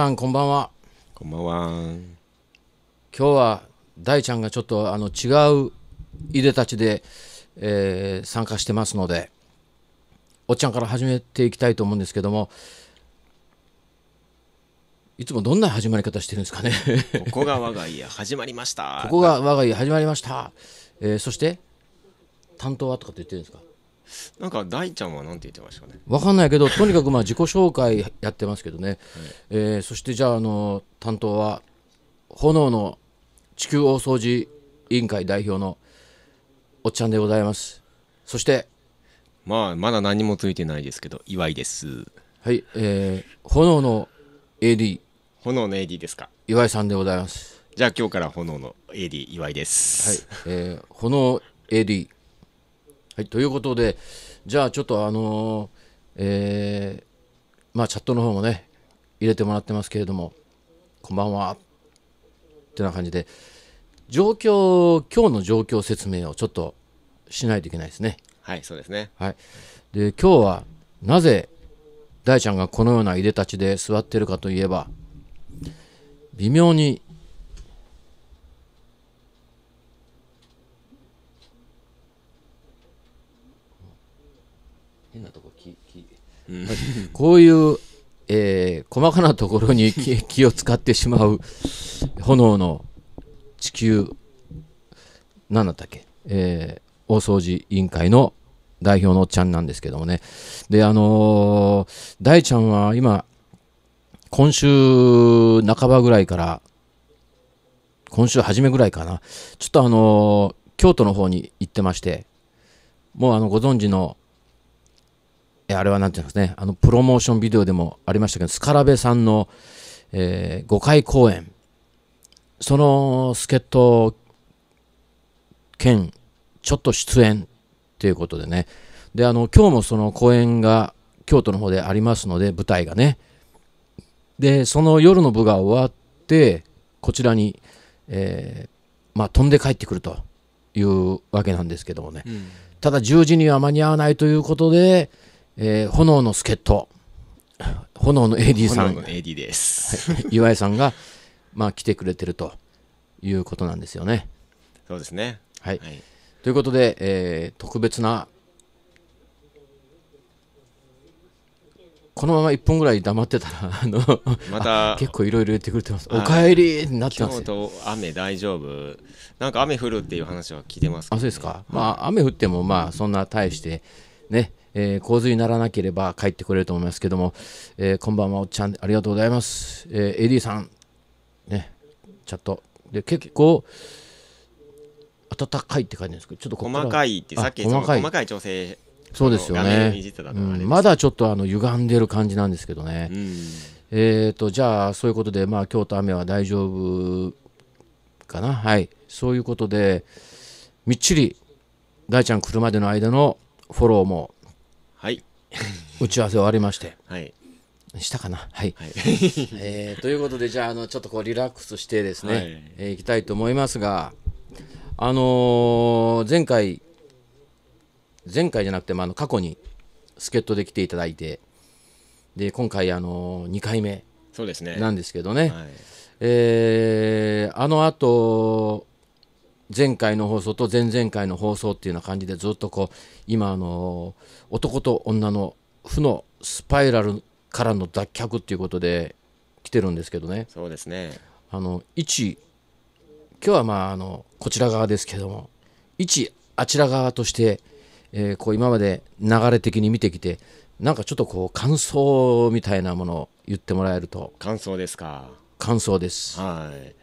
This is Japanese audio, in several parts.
さんこんばんはこんばんは今日は大ちゃんがちょっとあの違ういでたちで、えー、参加してますのでおっちゃんから始めていきたいと思うんですけどもいつもどんな始まり方してるんですかねここが我が家始まりましたここが我が家始まりました、えー、そして担当はとかって言ってるんですかなんか大ちゃんはなんて言ってましたかね。わかんないけど、とにかくまあ自己紹介やってますけどね。えー、そしてじゃあ、あの、担当は、炎の地球大掃除委員会代表のおっちゃんでございます。そして、まあ、まだ何もついてないですけど、岩井です。はい、えー、炎の AD。炎の AD ですか。岩井さんでございます。じゃあ今日から炎の AD 岩井です。はい、えー、炎 AD。はい、ということで、じゃあちょっとあのー、えー、まあチャットの方もね、入れてもらってますけれども、こんばんは、ってな感じで、状況、今日の状況説明をちょっとしないといけないですね。はい、そうですね。はい。で、今日は、なぜ、大ちゃんがこのようないでたちで座ってるかといえば、微妙にこういう、えー、細かなところに気 を使ってしまう炎の地球、なんだったっけ、えー、大掃除委員会の代表のおっちゃんなんですけどもね。で、あのー、大ちゃんは今、今週半ばぐらいから、今週初めぐらいかな、ちょっとあのー、京都の方に行ってまして、もうあの、ご存知の、あれはなんていうんですね、あの、プロモーションビデオでもありましたけど、スカラベさんの、えー、5回公演、その助っ人兼、ちょっと出演っていうことでね、で、あの、今日もその公演が京都の方でありますので、舞台がね、で、その夜の部が終わって、こちらに、えー、まあ、飛んで帰ってくるというわけなんですけどもね、うん、ただ10時には間に合わないということで、えー、炎の助っ人、炎の AD さん、炎の AD です岩井さんが、まあ、来てくれてるということなんですよね。そうですね。はい。はい、ということで、えー、特別な、このまま1分ぐらい黙ってたら、あの、また、結構いろいろ言ってくれてます。おかえりになってます。と雨大丈夫。なんか雨降るっていう話は聞いてます、ね、あ、そうですか。まあ、雨降っても、まあ、そんな大して、ね、えー、洪水にならなければ帰ってくれると思いますけども、えー、こんばんはおっちゃんありがとうございます、えー、AD さんねチャットで結構暖かいって感じんですけどちょっと細かいってさっき細かい細かい調整そうですよね、うん、まだちょっとあの歪んでる感じなんですけどね、うん、えっ、ー、とじゃあそういうことでまあ京都雨は大丈夫かなはいそういうことでみっちり大ちゃん来るまでの間のフォローも打ち合わせ終わりまして。はい。したかなはい、はい、えー、ということでじゃああのちょっとこうリラックスしてですね、はい、えー、いきたいと思いますがあのー、前回前回じゃなくて、まあ、あの過去に助っ人で来ていただいてで今回あのー、2回目そうですねなんですけどね、はい、えー、あの後。前回の放送と前々回の放送っていうような感じでずっとこう今あの男と女の負のスパイラルからの脱却っていうことで来てるんですけどねそうですねあの一今日はまああのこちら側ですけども一あちら側として、えこう今まで流れ的に見てきてなんかちょっとこう感想みたいなものを言ってもらえると感想ですか感想ですはい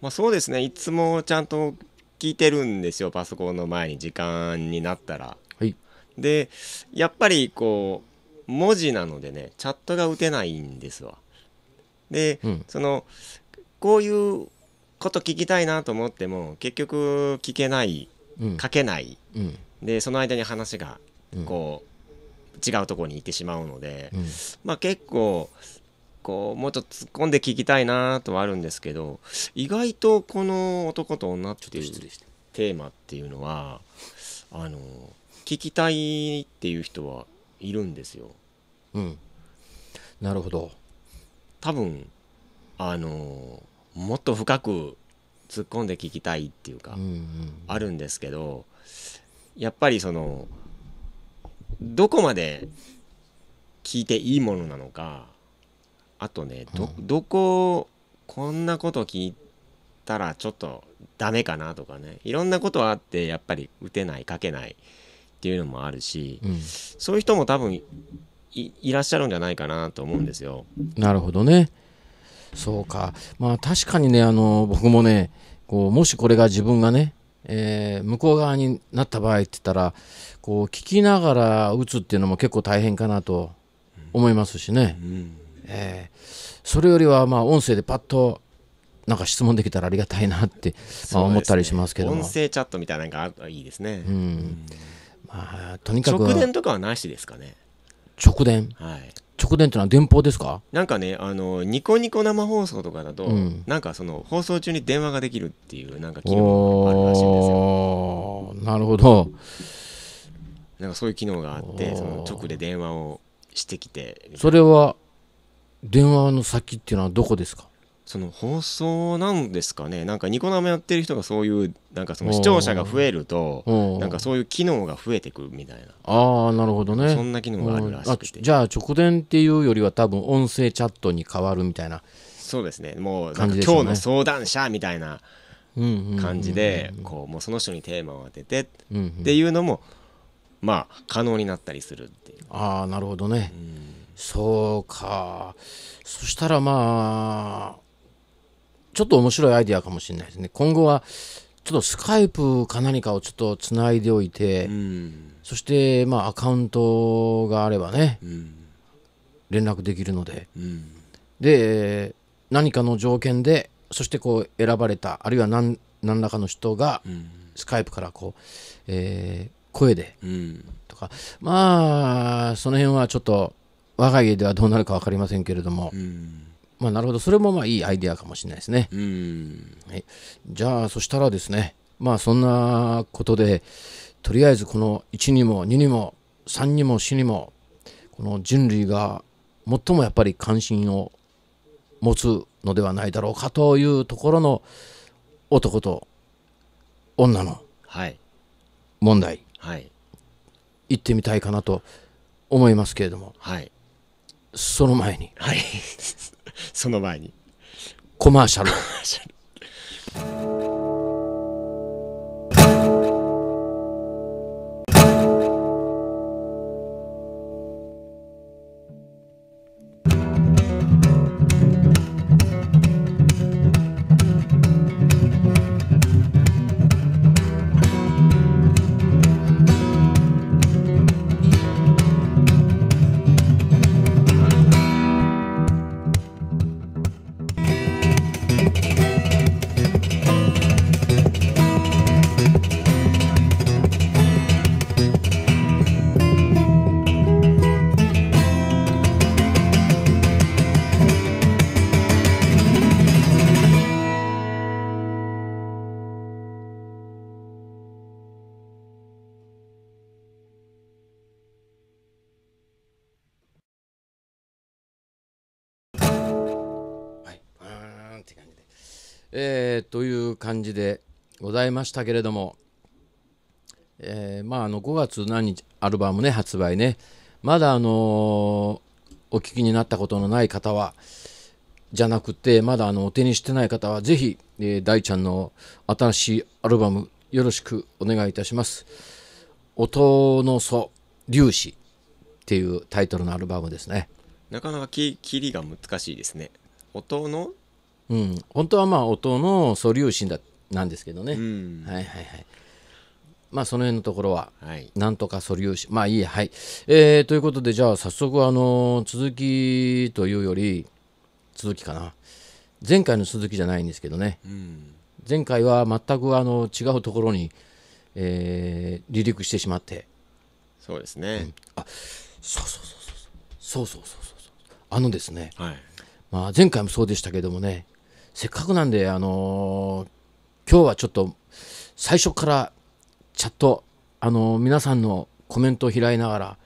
まあ、そうですねいつもちゃんと聞いてるんですよパソコンの前に時間になったら。はい、でやっぱりこう文字なのでねチャットが打てないんですわ。で、うん、そのこういうこと聞きたいなと思っても結局聞けない、うん、書けない、うん、でその間に話がこう、違うところに行ってしまうので、まあ結構こう、もうちょっと突っ込んで聞きたいなとはあるんですけど、意外とこの男と女っていうテーマっていうのは、あの、聞きたいっていう人はいるんですよ。うん。なるほど。多分、あの、もっと深く突っ込んで聞きたいっていうか、うんうん、あるんですけど、やっぱりその、どこまで聞いていいものなのか、あとねど,、どここんなこと聞いたらちょっとダメかなとかねいろんなことあってやっぱり打てない書けないっていうのもあるし、うん、そういう人も多分いらっしゃるんじゃないかなと思うんですよ。なるほどねそうかまあ確かにねあの僕もねこうもしこれが自分がねえー、向こう側になった場合って言ったらこう聞きながら打つっていうのも結構大変かなと思いますしね。うんうんえー、それよりはまあ音声でパッとなんか質問できたらありがたいなって、ま思ったりしますけど、ね、音声チャットみたいなのがいいですね、うん、うん、まあ、とにかく直電とかはなしですかね直電、はい、直電ってのは電報ですかなんかねあのニコニコ生放送とかだと、うん、なんかその放送中に電話ができるっていうなんか機能があるらしいんですよなるほどなんかそういう機能があってその直で電話をしてきてそれは電話の先っていうのはどこですかその放送なんですかねなんかニコ生やってる人がそういうなんかその視聴者が増えるとなんかそういう機能が増えてくるみたいなああなるほどねそんな機能があるらしくてじゃあ直伝っていうよりは多分音声チャットに変わるみたいなそうですねもうなんか今日の相談者みたいな感じでこうもうその人にテーマを当ててっていうのもまあ可能になったりするっていうああなるほどね、うんそうか。そしたらまあ、ちょっと面白いアイデアかもしれないですね。今後は、ちょっとスカイプか何かをちょっとつないでおいて、うん、そして、まあ、アカウントがあればね、うん、連絡できるので、うん、で、何かの条件で、そしてこう選ばれた、あるいは何何らかの人が、スカイプからこう、えー、声で、とか、まあ、その辺はちょっと、我が家ではどうなるか分かりませんけれども、まあ、なるほど、それもまあいいアイデアかもしれないですね。はい、じゃあ、そしたらですね、まあ、そんなことで、とりあえずこの1にも2にも3にも4にも、この人類が最もやっぱり関心を持つのではないだろうかというところの男と女の問題、はい、はい、行ってみたいかなと思いますけれども。はいその前にはい その前にコマーシャルえー、という感じでございましたけれども、えー、まあ、あの5月何日アルバムね発売ねまだあのお聞きになったことのない方はじゃなくてまだあのお手にしてない方は是非、えー、大ちゃんの新しいアルバムよろしくお願いいたします。音の素粒子っていうタイトルのアルバムですね。なかなか切りが難しいですね。音のうん、本当はまあ音の素粒子だなんですけどね、うん、はいはいはいまあその辺のところは、はい、なんとか素粒子まあいいはい、えー、ということでじゃあ早速あの続きというより続きかな前回の続きじゃないんですけどね、うん、前回は全くあの違うところに、えー、離陸してしまってそうですね、うん、あそうそうそうそうそうそうそうそうそうあのですね、はいまあ、前回もそうでしたけどもねせっかくなんで、あのー、今日はちょっと最初からチャット、あのー、皆さんのコメントを開いながら、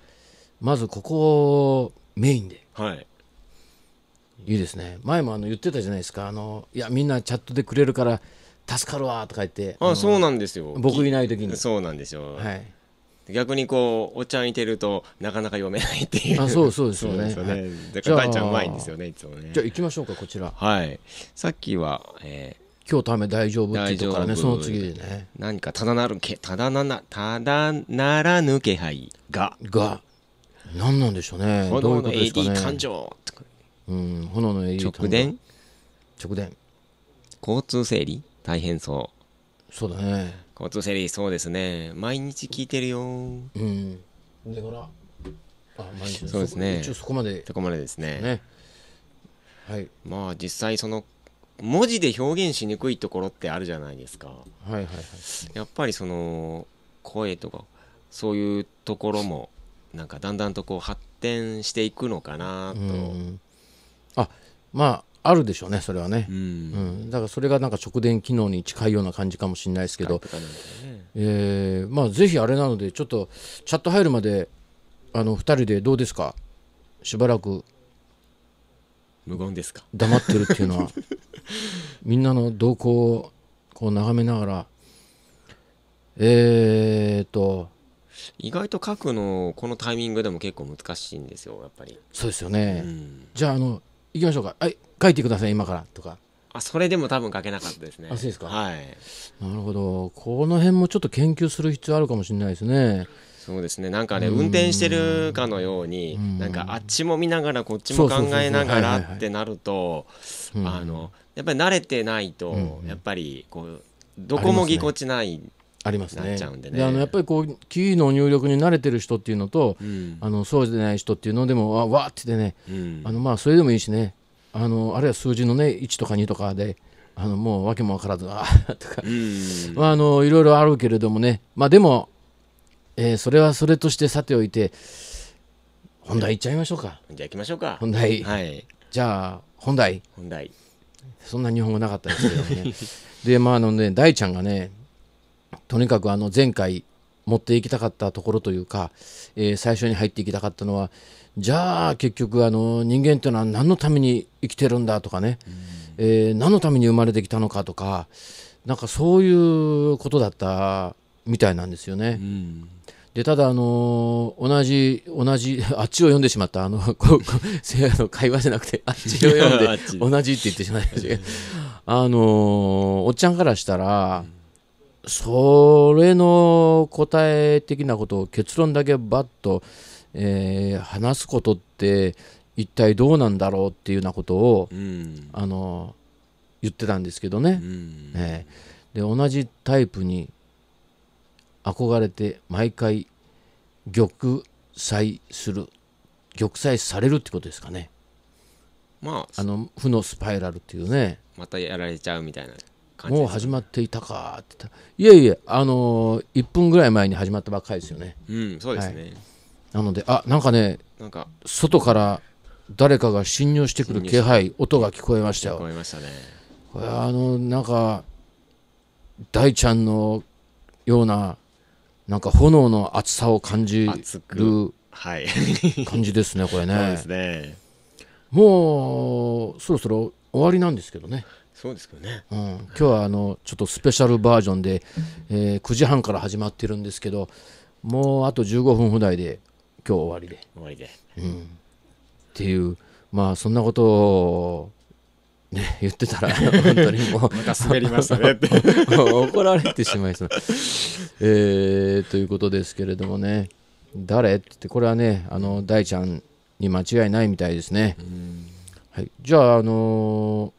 まずここをメインで。はい。いいですね。前もあの言ってたじゃないですか。あのいや、みんなチャットでくれるから助かるわとか言って。ああそうなんですよ。僕いない時に。そうなんですよ。はい。逆にこうお茶にいてるとなかなか読めないっていうあそうそうですよねそうですよね、はい、だからちゃんうまいんですよねいつもねじゃあ行きましょうかこちらはいさっきは、えー今日ため大丈夫っていうたからねその次でね何かただなるけただななただならぬ気配がが何なんでしょうね炎の AD 感情うん炎の AD 直電直電交通整理大変そうそうだねコートセリーそうですね毎日聞いてるようんでほらあ毎日そうですね一応そこまでそこまでですねねはいまあ実際その文字で表現しにくいところってあるじゃないですかはいはいはいやっぱりその声とかそういうところもなんかだんだんとこう発展していくのかなと、うん、あまああるでしょうねそれはね、うん、うん、だからそれがなんか直電機能に近いような感じかもしれないですけど、ねえー、まあ、ぜひあれなのでちょっとチャット入るまであの2人でどうですかしばらく無言ですか黙ってるっていうのは みんなの動向をこう眺めながらえーと意外と書くのこのタイミングでも結構難しいんですよやっぱりそうですよね、うん、じゃああの行きましょうかはい書いてください今からとかあそれでも多分書けなかったですねあそうですかはいなるほどこの辺もちょっと研究する必要あるかもしれないですねそうですねなんかね運転してるかのようになんかあっちも見ながらこっちも考えながらってなるとあのやっぱり慣れてないと、やっぱりこうどこもぎこちない、ありますね。で、ね、あのやっぱりこうキーの入力に慣れてる人っていうのと、うん、あのそうでない人っていうのでもわわっててね、うん、あのまあそれでもいいしねあのあるいは数字の、ね、1とか2とかであのもう訳も分からずあ とか、まあ、あのいろいろあるけれどもね、まあ、でも、えー、それはそれとしてさておいて本題いっちゃいましょうかじゃあ行きましょうか本題、はい、じゃあ本題本題そんな日本語なかったですけどね でまああのね大ちゃんがねとにかくあの前回持っていきたかったところというか、えー、最初に入っていきたかったのはじゃあ結局あの人間というのは何のために生きてるんだとかね、えー、何のために生まれてきたのかとかなんかそういうことだったみたいなんですよね。でただあの同じ同じ あっちを読んでしまったあの こせあの会話じゃなくてあっちを読んで同じって言ってしまいましたけどあのおっちゃんからしたら。うんそれの答え的なことを結論だけばっとえー、話すことって一体どうなんだろうっていうようなことを、うん、あの言ってたんですけどね、うん、えー、で同じタイプに憧れて毎回玉砕する玉砕されるってことですかねまああの負のスパイラルっていうねまたやられちゃうみたいな感じ、ね、もう始まっていたかっていえいえあのー、1分ぐらい前に始まったばっかりですよねうんそうですね、はいなのであなんかねなんか外から誰かが侵入してくる気配音が聞こえましたよ聞こえましたねこれあのなんか大ちゃんのようななんか炎の熱さを感じる感じですね、これねそうですねもうそろそろ終わりなんですけどねそうですけどね、うん、今日はあのちょっとスペシャルバージョンで、えー、9時半から始まってるんですけどもうあと15分ぐらどで今日終わりで終わりで、うん、っていうまあそんなことをね、言ってたら、本当にもうまた滑りましたねって 怒られてしまいそう。えー、ということですけれどもね、誰ってって、これはね、あの、大ちゃんに間違いないみたいですね。はい、じゃあ、あの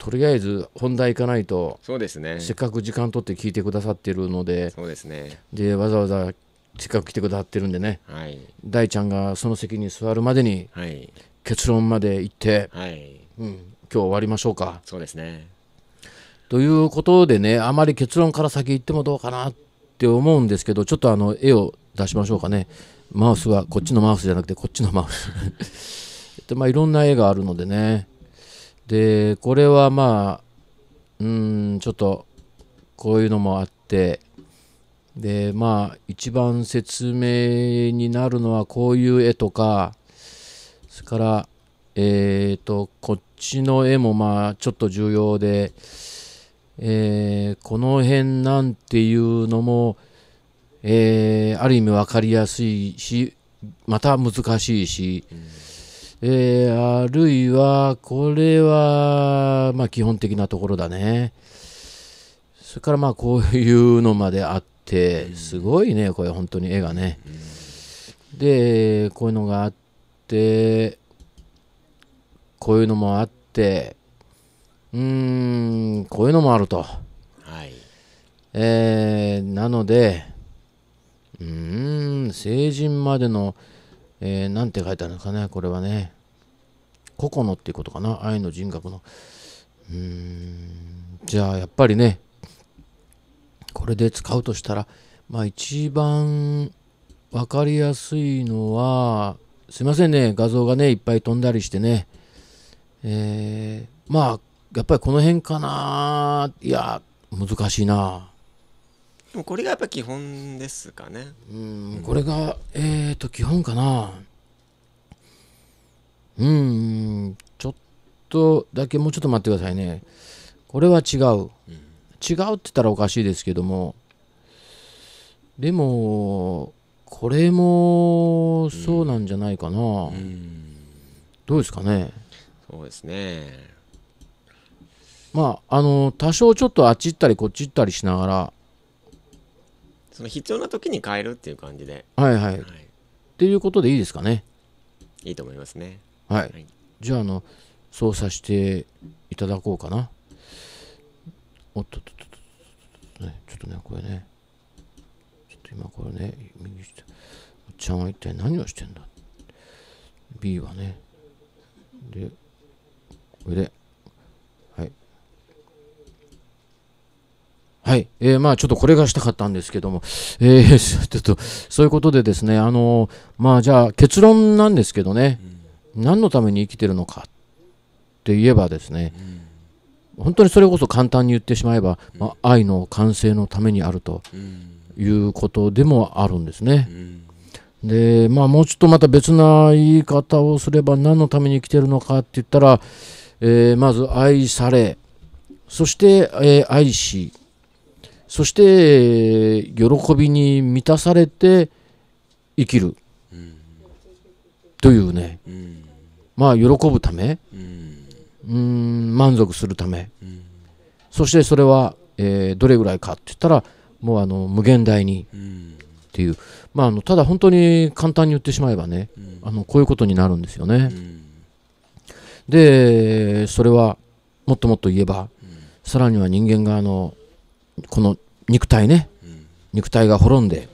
ー、とりあえず本題行かないとそうですねせっかく時間取って聞いてくださっているのでそうですねでわざわざ近く来てくださってるんでね、はい、大ちゃんがその席に座るまでに、はい、結論まで行って、はいうん、今日終わりましょうか。そうですねということでね、あまり結論から先行ってもどうかなって思うんですけど、ちょっとあの絵を出しましょうかね。マウスはこっちのマウスじゃなくてこっちのマウスで、まあ、いろんな絵があるのでね。で、これはまあ、うん、ちょっとこういうのもあって、でまあ一番説明になるのはこういう絵とかそれからえっ、ー、とこっちの絵もまあちょっと重要で、えー、この辺なんていうのも、えー、ある意味分かりやすいしまた難しいし、うん、えー、あるいはこれはまあ基本的なところだねそれからまあこういうのまであって、すごいね、これ本当に絵がね。で、こういうのがあって、こういうのもあって、うーん、こういうのもあると。はい。えー、なので、うーん、成人までの、えー、て書いてあるんですかね、これはね。個々のっていうことかな、愛の人格の。うーん、じゃあやっぱりね、これで使うとしたら、まあ一番分かりやすいのは、すいませんね、画像がね、いっぱい飛んだりしてね。えー、まあ、やっぱりこの辺かな。いや、難しいな。もうこれがやっぱ基本ですかね。うん、これが、えっ、ー、と、基本かな。うん、ちょっとだけ、もうちょっと待ってくださいね。これは違う。うん違うって言ったらおかしいですけども、でも、これもそうなんじゃないかな。うん、どうですかね。そうですね。まあ、あの、多少ちょっとあっち行ったりこっち行ったりしながら。その必要な時に変えるっていう感じで。はいはい。はい、っていうことでいいですかね。いいと思いますね。はい。はい、じゃあ、あの、操作していただこうかな。おっとっとっとっと、ね、ちょっとね、これね、ちょっと今これね、右下、おっちゃんは一体何をしてんだ ?B はね、で、これで、はい。はい。えー、まあ、ちょっとこれがしたかったんですけども、えー、ちょっと、そういうことでですね、あのー、まあ、じゃあ、結論なんですけどね、うん、何のために生きてるのかって言えばですね、うん本当にそれこそ簡単に言ってしまえば、まあ、愛の完成のためにあるということでもあるんですね。でまあ、もうちょっとまた別な言い方をすれば何のために生きてるのかって言ったら、えー、まず愛されそして、えー、愛しそして、えー、喜びに満たされて生きるというね、まあ喜ぶため、うんうん満足するため、うん、そしてそれは、えー、どれぐらいかって言ったらもうあの無限大にっていう、うん、まあ、あのただ本当に簡単に言ってしまえばね、うん、あのこういうことになるんですよね。でそれはもっともっと言えば、さらには人間があのこの肉体ね、肉体が滅んで、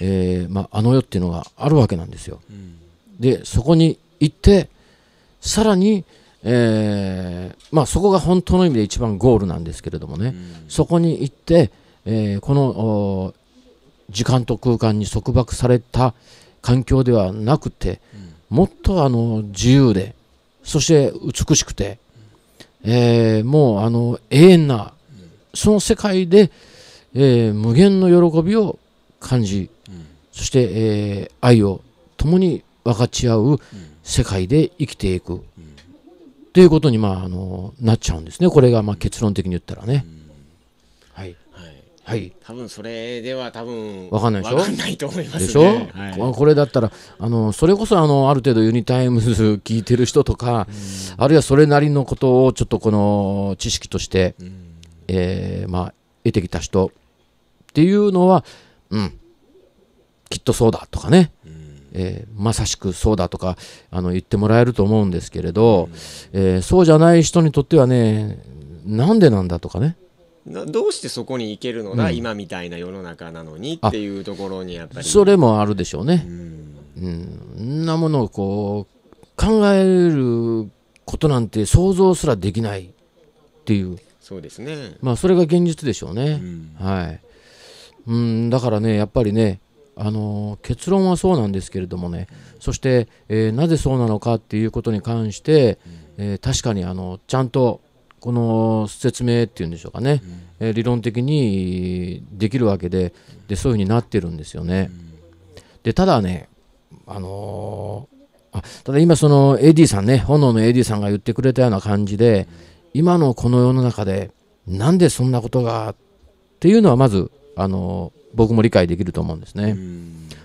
えー、まあ、あの世っていうのがあるわけなんですよ。でそこに行ってさらにえー、まあ、そこが本当の意味で一番ゴールなんですけれどもね、うん、そこに行って、えー、この時間と空間に束縛された環境ではなくて、うん、もっとあの自由でそして美しくて、えー、もうあの永遠な、その世界で、え無限の喜びを感じ、そして、え愛を共に分かち合う世界で生きていく。ということに、まあ、あのなっちゃうんですね、これがまあ結論的に言ったらね。はい、はい、多分それでは多分分かんないでしょ分かんないと思います、ね、でしょ、はい、これだったらあのそれこそあのある程度ユニタイムズ聞いてる人とか、あるいはそれなりのことをちょっとこの知識として、えー、まあ、得てきた人っていうのは、うん、きっとそうだとかね、えー、まさしくそうだとかあの言ってもらえると思うんですけれど、うん、えー、そうじゃない人にとってはねなんでなんだとかねどうしてそこに行けるのだ、うん、今みたいな世の中なのにっていうところにやっぱりそれもあるでしょうね、うん、うん、なものをこう考えることなんて想像すらできないっていうそうですねまあそれが現実でしょうね、はいうん、だからねやっぱりねあの結論はそうなんですけれどもね、そして、えー、なぜそうなのかっていうことに関して、えー、確かにあのちゃんとこの説明っていうんでしょうかね、えー、理論的にできるわけででそういうふうになってるんですよね。でただね、あのあただ今その AD さんね炎の AD さんが言ってくれたような感じで今のこの世の中でなんでそんなことがっていうのはまずあのー僕も理解できると思うんですね。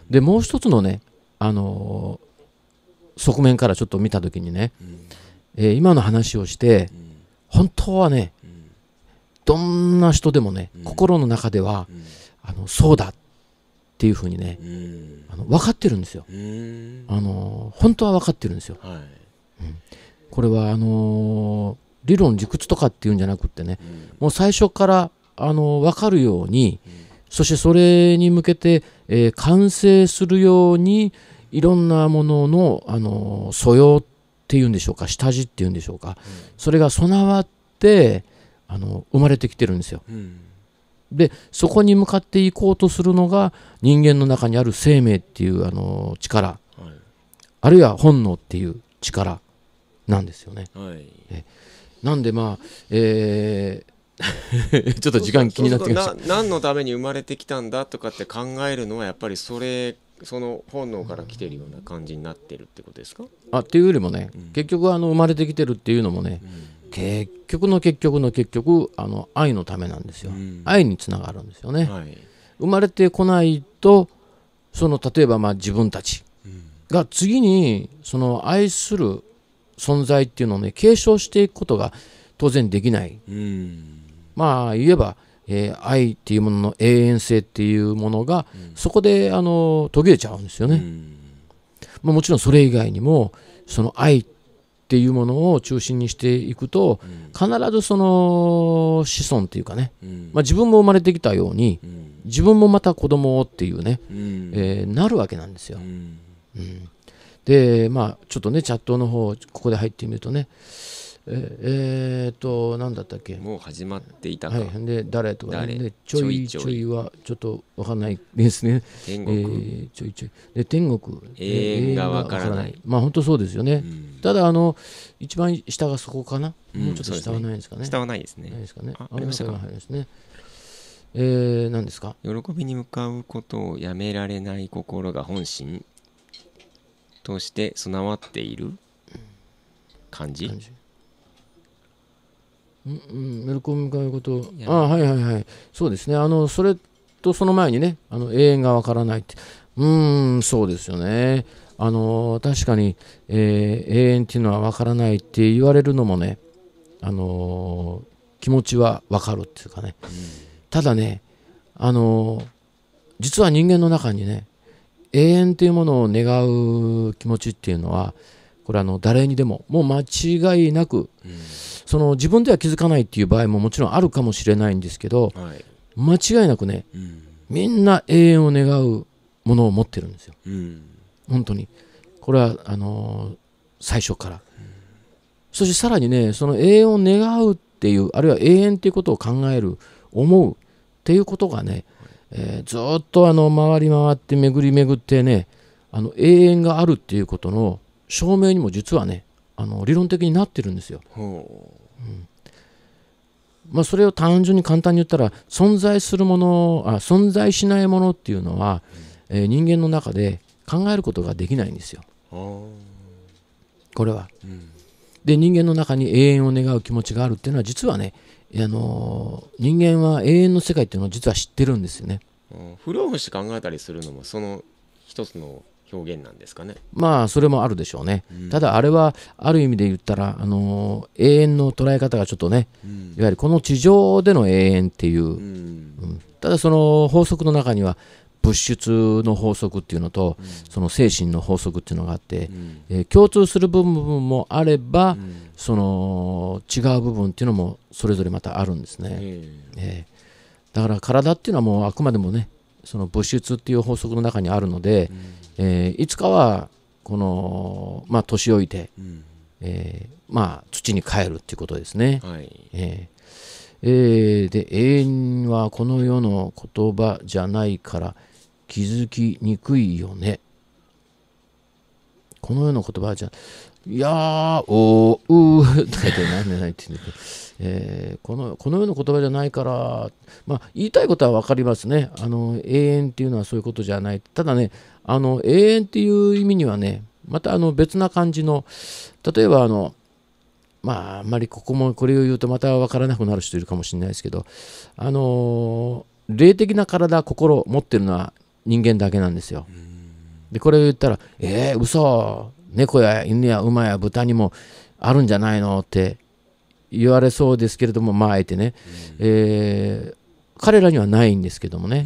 でもう一つのね、あのー、側面からちょっと見た時にね、うん、えー、今の話をして、うん、本当はね、うん、どんな人でもね、心の中では、あのそうだっていうふうにね、あの分かってるんですよ、あのー、本当は分かってるんですよ。はい、これはあの理論理屈とかっていうんじゃなくってね、もう最初からあの分かるように、うんそしてそれに向けて、えー、完成するようにいろんなものの、あのー、素養っていうんでしょうか下地っていうんでしょうか、うん、それが備わってあの生まれてきてるんですよ。うん、でそこに向かっていこうとするのが人間の中にある生命っていう、あのー、力、はい、あるいは本能っていう力なんですよね。はい、えなんでまあ、えー ちょっと時間気になってきました何のために生まれてきたんだとかって考えるのはやっぱりそれその本能から来てるような感じになってるってことですかあっていうよりもね、うん、結局あの生まれてきてるっていうのもね、うん、結局の結局の結局あの愛のためなんですよ、うん、愛につながるんですよね、はい、生まれてこないとその例えばまあ自分たちが次にその愛する存在っていうのをね継承していくことが当然できない、うんまあ言えば、えー、愛っていうものの永遠性っていうものが、うん、そこであの途切れちゃうんですよね。うん、まあ、もちろんそれ以外にもその愛っていうものを中心にしていくと、必ずその子孫っていうかね、まあ、自分も生まれてきたように、自分もまた子供をっていうね、うん、えー、なるわけなんですよ。うんでまあちょっとねチャットの方ここで入ってみるとねえー、っと何だったっけもう始まっていたか、はい、で誰とか、ね、ちょいちょいはちょっと分かんないですね天国、えー、ちょいちょいで天国永遠が分からないまあ本当そうですよね、うん、ただあの一番下がそこかな、うん、もうちょっと下はないですかね、ね、下はないですねないですかねあありましたかですねえー、何ですか喜びに向かうことをやめられない心が本心として備わっている感じ感じうんうん、メルコム外語と、あはいはいはい、そうですね、あのそれとその前にね、あの永遠がわからないって、うーん、そうですよね、あの確かに、えー、永遠っていうのはわからないって言われるのもね、あの気持ちはわかるっていうかね、うん、ただね、あの実は人間の中にね、永遠っていうものを願う気持ちっていうのは、これあの誰にでももう間違いなく、うんその自分では気づかないっていう場合ももちろんあるかもしれないんですけど、はい、間違いなくね、うん、みんな永遠を願うものを持ってるんですよ、うん、本当にこれはあのー、最初から、うん、そしてさらにねその永遠を願うっていうあるいは永遠っていうことを考える思うっていうことがね、えー、ずっとあの回り回って巡り巡ってねあの永遠があるっていうことの証明にも実はねあの理論的になってるんですよ。うんまあ、それを単純に簡単に言ったら存在するものあ存在しないものっていうのは、うん、えー、人間の中で考えることができないんですよ。これは。うん、で人間の中に永遠を願う気持ちがあるっていうのは実はね、あのー、人間は永遠の世界っていうのを実は知ってるんですよね。不老不死考えたりするのもその一つの表現なんですかね。まあそれもあるでしょうね、うん、ただあれはある意味で言ったら、あのー、永遠の捉え方がちょっとね、うん、いわゆるこの地上での永遠っていう、うん、ただその法則の中には物質の法則っていうのと、その精神の法則っていうのがあって、えー、共通する部分もあれば、その違う部分っていうのもそれぞれまたあるんですね、えー、だから体っていうのはもうあくまでもねその物質っていう法則の中にあるので、うんえー、いつかはこの、まあ、年老いて、うん、えー、まあ、土に帰るっていうことですね。はいえー、えー、で永遠はこの世の言葉じゃないから気づきにくいよね。この世の言葉じゃいやー、おうー、って書なんでないって言うんだけど、えー、このこの世の言葉じゃないから、まあ、言いたいことは分かりますねあの。永遠っていうのはそういうことじゃない。ただね、あの、永遠っていう意味にはね、またあの別な感じの、例えばあの、まあ、あんまりここもこれを言うとまた分からなくなる人いるかもしれないですけど、あの霊的な体、心を持ってるのは人間だけなんですよ。で、これを言ったら、えー、嘘猫や犬や馬や豚にもあるんじゃないのって言われそうですけれども、まあ、あえてね、えー、彼らにはないんですけどもね。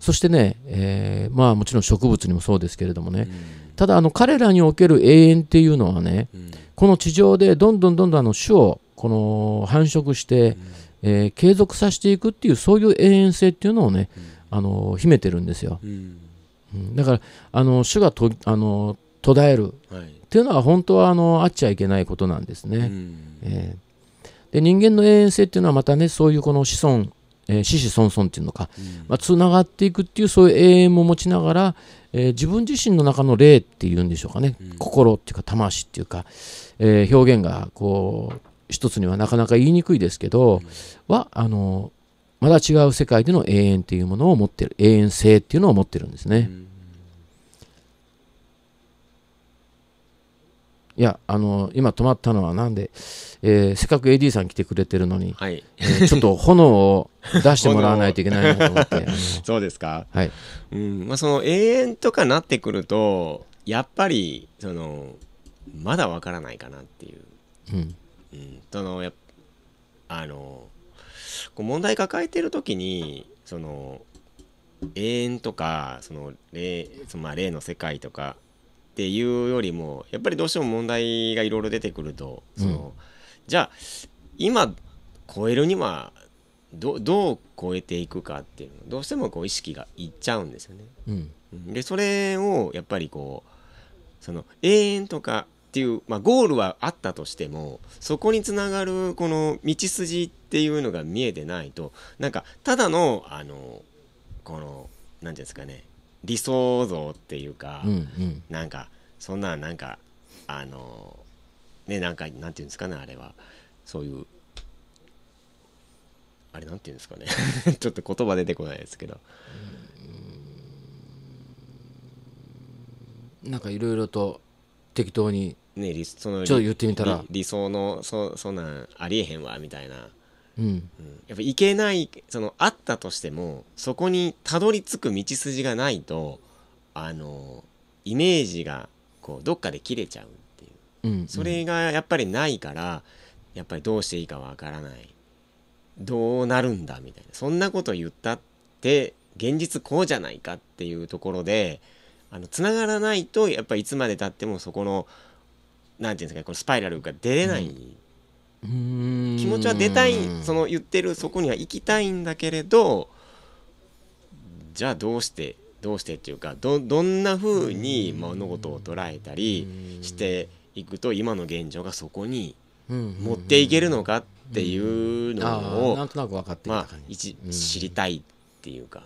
そしてね、えー、まあもちろん植物にもそうですけれどもね、うん、ただあの彼らにおける永遠っていうのはね、うん、この地上でどんどんどんどんあの種をこの繁殖して、うん、えー、継続させていくっていうそういう永遠性っていうのをね、あの秘めてるんですよ、だからあの種がとあの途絶えるっていうのは本当はあのあっちゃいけないことなんですね、えー、で人間の永遠性っていうのはまたねそういうこの子孫え死死孫孫っていうのか、まあ、つながっていくっていうそういう永遠も持ちながら、えー、自分自身の中の霊っていうんでしょうかね、うん、心っていうか魂っていうか、えー、表現がこう一つにはなかなか言いにくいですけど、うん、はあのまだ違う世界での永遠っていうものを持ってる永遠性っていうのを持ってるんですね。うんいやあの今止まったのはなんで、えー、せっかく AD さん来てくれてるのに、はい、えー、ちょっと炎を出してもらわないといけないなと思って そうですか、はいうんまあ、その永遠とかなってくるとやっぱりそのまだわからないかなっていう、うんうん、そのやあのこう問題抱えてる時にその永遠とかその霊そのまあ霊の世界とかっていうよりもやっぱりどうしても問題がいろいろ出てくるとその、うん、じゃあ今超えるにはどどう超えていくかっていうのどうしてもこう意識がいっちゃうんですよね。うん、でそれをやっぱりこうその永遠とかっていう、まあ、ゴールはあったとしてもそこにつながるこの道筋っていうのが見えてないとなんかただのあのこの何て言うんですかね理想像っていうか、うんうん、なんかそんななんかあのねなんかなんていうんですかねあれはそういうあれなんていうんですかね ちょっと言葉出てこないですけどなんかいろいろと適当にね、理そのちょっと言ってみたら理想のそそんなんありえへんわみたいなうん、やっぱ行けないそのあったとしてもそこにたどり着く道筋がないとあのイメージがこうどっかで切れちゃうっていう、うんうん、それがやっぱりないからやっぱりどうしていいかわからないどうなるんだみたいなそんなこと言ったって現実こうじゃないかっていうところであの繋がらないとやっぱりいつまでたってもそこの何て言うんですかこのスパイラルが出れない、うん気持ちは出たいその言ってるそこには行きたいんだけれどじゃあどうしてどうしてっていうかどどんなふうに物事を捉えたりしていくと今の現状がそこに持っていけるのかっていうのをなんとなく分かってまあ、一知りたいっていうか、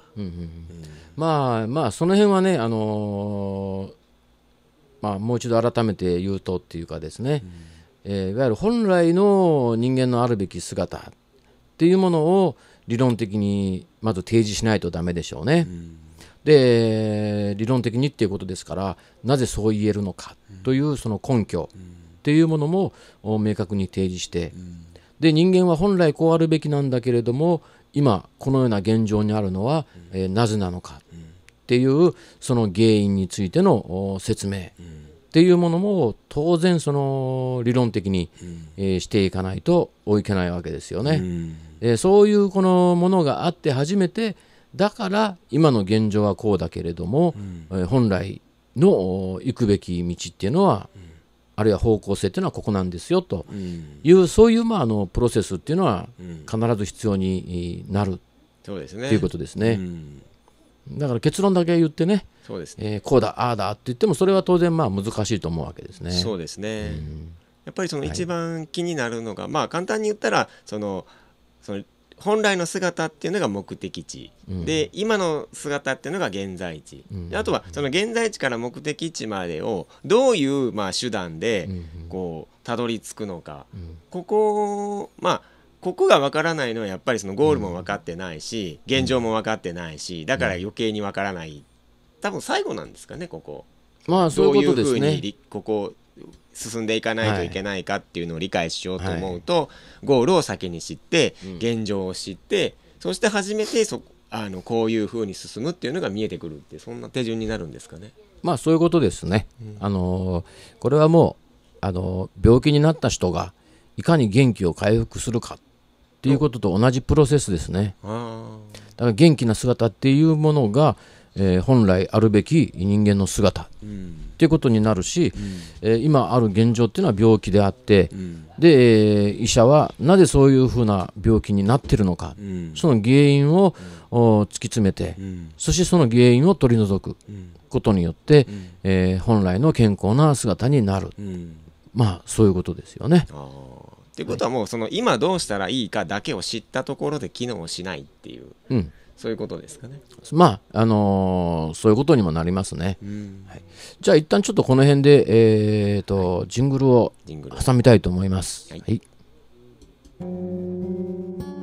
まあまあその辺はねあのー、まあもう一度改めて言うとっていうかですね、うんえー、いわゆる本来の人間のあるべき姿っていうものを理論的にまず提示しないとダメでしょうね。うん、で理論的にっていうことですからなぜそう言えるのかというその根拠っていうものも明確に提示して、うん、で人間は本来こうあるべきなんだけれども今このような現状にあるのは、えー、なぜなのかっていうその原因についての説明。っていうものも当然その理論的に、えしていかないといけないわけですよね、えそういうこのものがあって初めてだから今の現状はこうだけれども、え本来の行くべき道っていうのは、あるいは方向性っていうのはここなんですよという、そういうまああのプロセスっていうのは必ず必要になる、ということですね。だから結論だけ言ってね、そうですねえー、こうだ、ああだって言っても、それは当然、まあ難しいと思うわけですね。そうですね、うん、やっぱりその一番気になるのが、はい、まあ簡単に言ったらその、その本来の姿っていうのが目的地、うん、で今の姿っていうのが現在地、うん、あとはその現在地から目的地までをどういうまあ手段でこうたどり着くのか、ここまあここが分からないのはやっぱりそのゴールも分かってないし、うん、現状も分かってないしだから余計に分からない、多分最後なんですかねここまあそういうどういうふうにここ進んでいかないといけないかっていうのを理解しようと思うと、はい、ゴールを先に知って、うん、現状を知ってそして初めてそあのこういうふうに進むっていうのが見えてくるってそんな手順になるんですかね。まあそういうことですね。うん、あのこれはもうあの病気になった人がいかに元気を回復するかっていうことと同じプロセスですね。だから元気な姿っていうものが、えー、本来あるべき人間の姿、っていうことになるし、うん、えー、今ある現状っていうのは病気であって、うん、で、えー、医者はなぜそういうふうな病気になってるのか、その原因を、突き詰めて、そしてその原因を取り除くことによって、え本来の健康な姿になる、まあそういうことですよね。っていうことはもうその今どうしたらいいかだけを知ったところで機能しないっていう、うん、そういうことですかね。まあ、あのー、そういうことにもなりますね。はい、じゃあ一旦ちょっとこの辺で、えーと、はい、ジングルを挟みたいと思います。はい、はい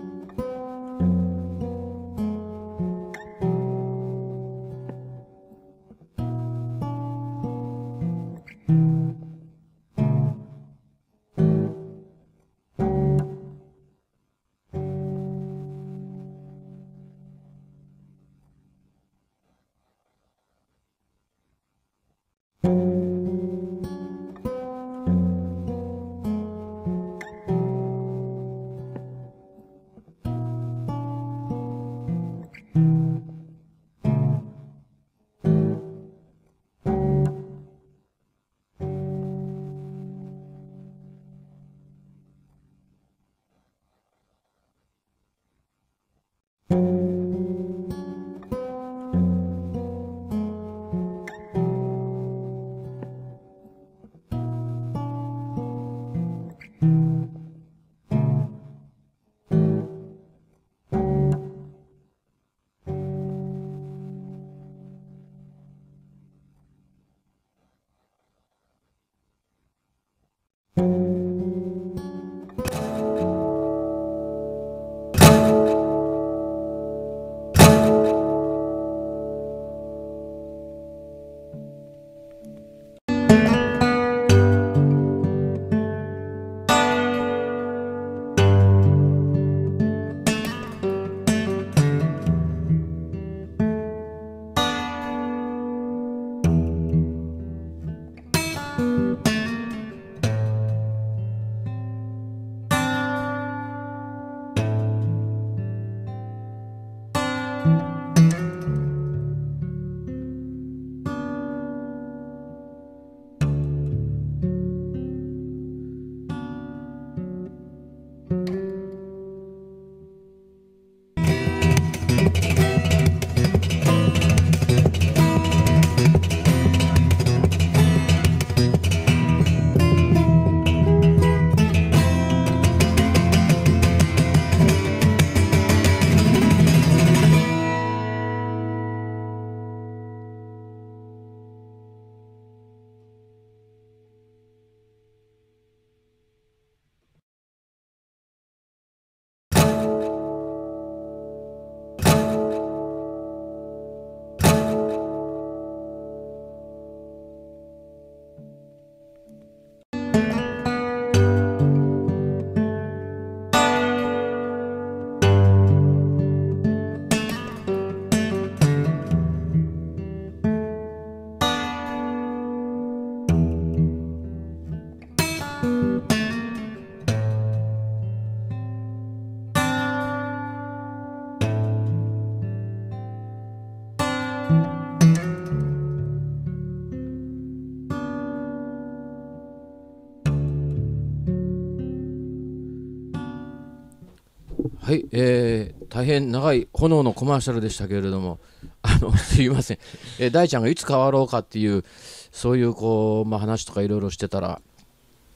はい、えー、大変長い炎のコマーシャルでしたけれども、あのすいません、えー、大ちゃんがいつ変わろうかっていう、そういうこう、まあ、話とかいろいろしてたら、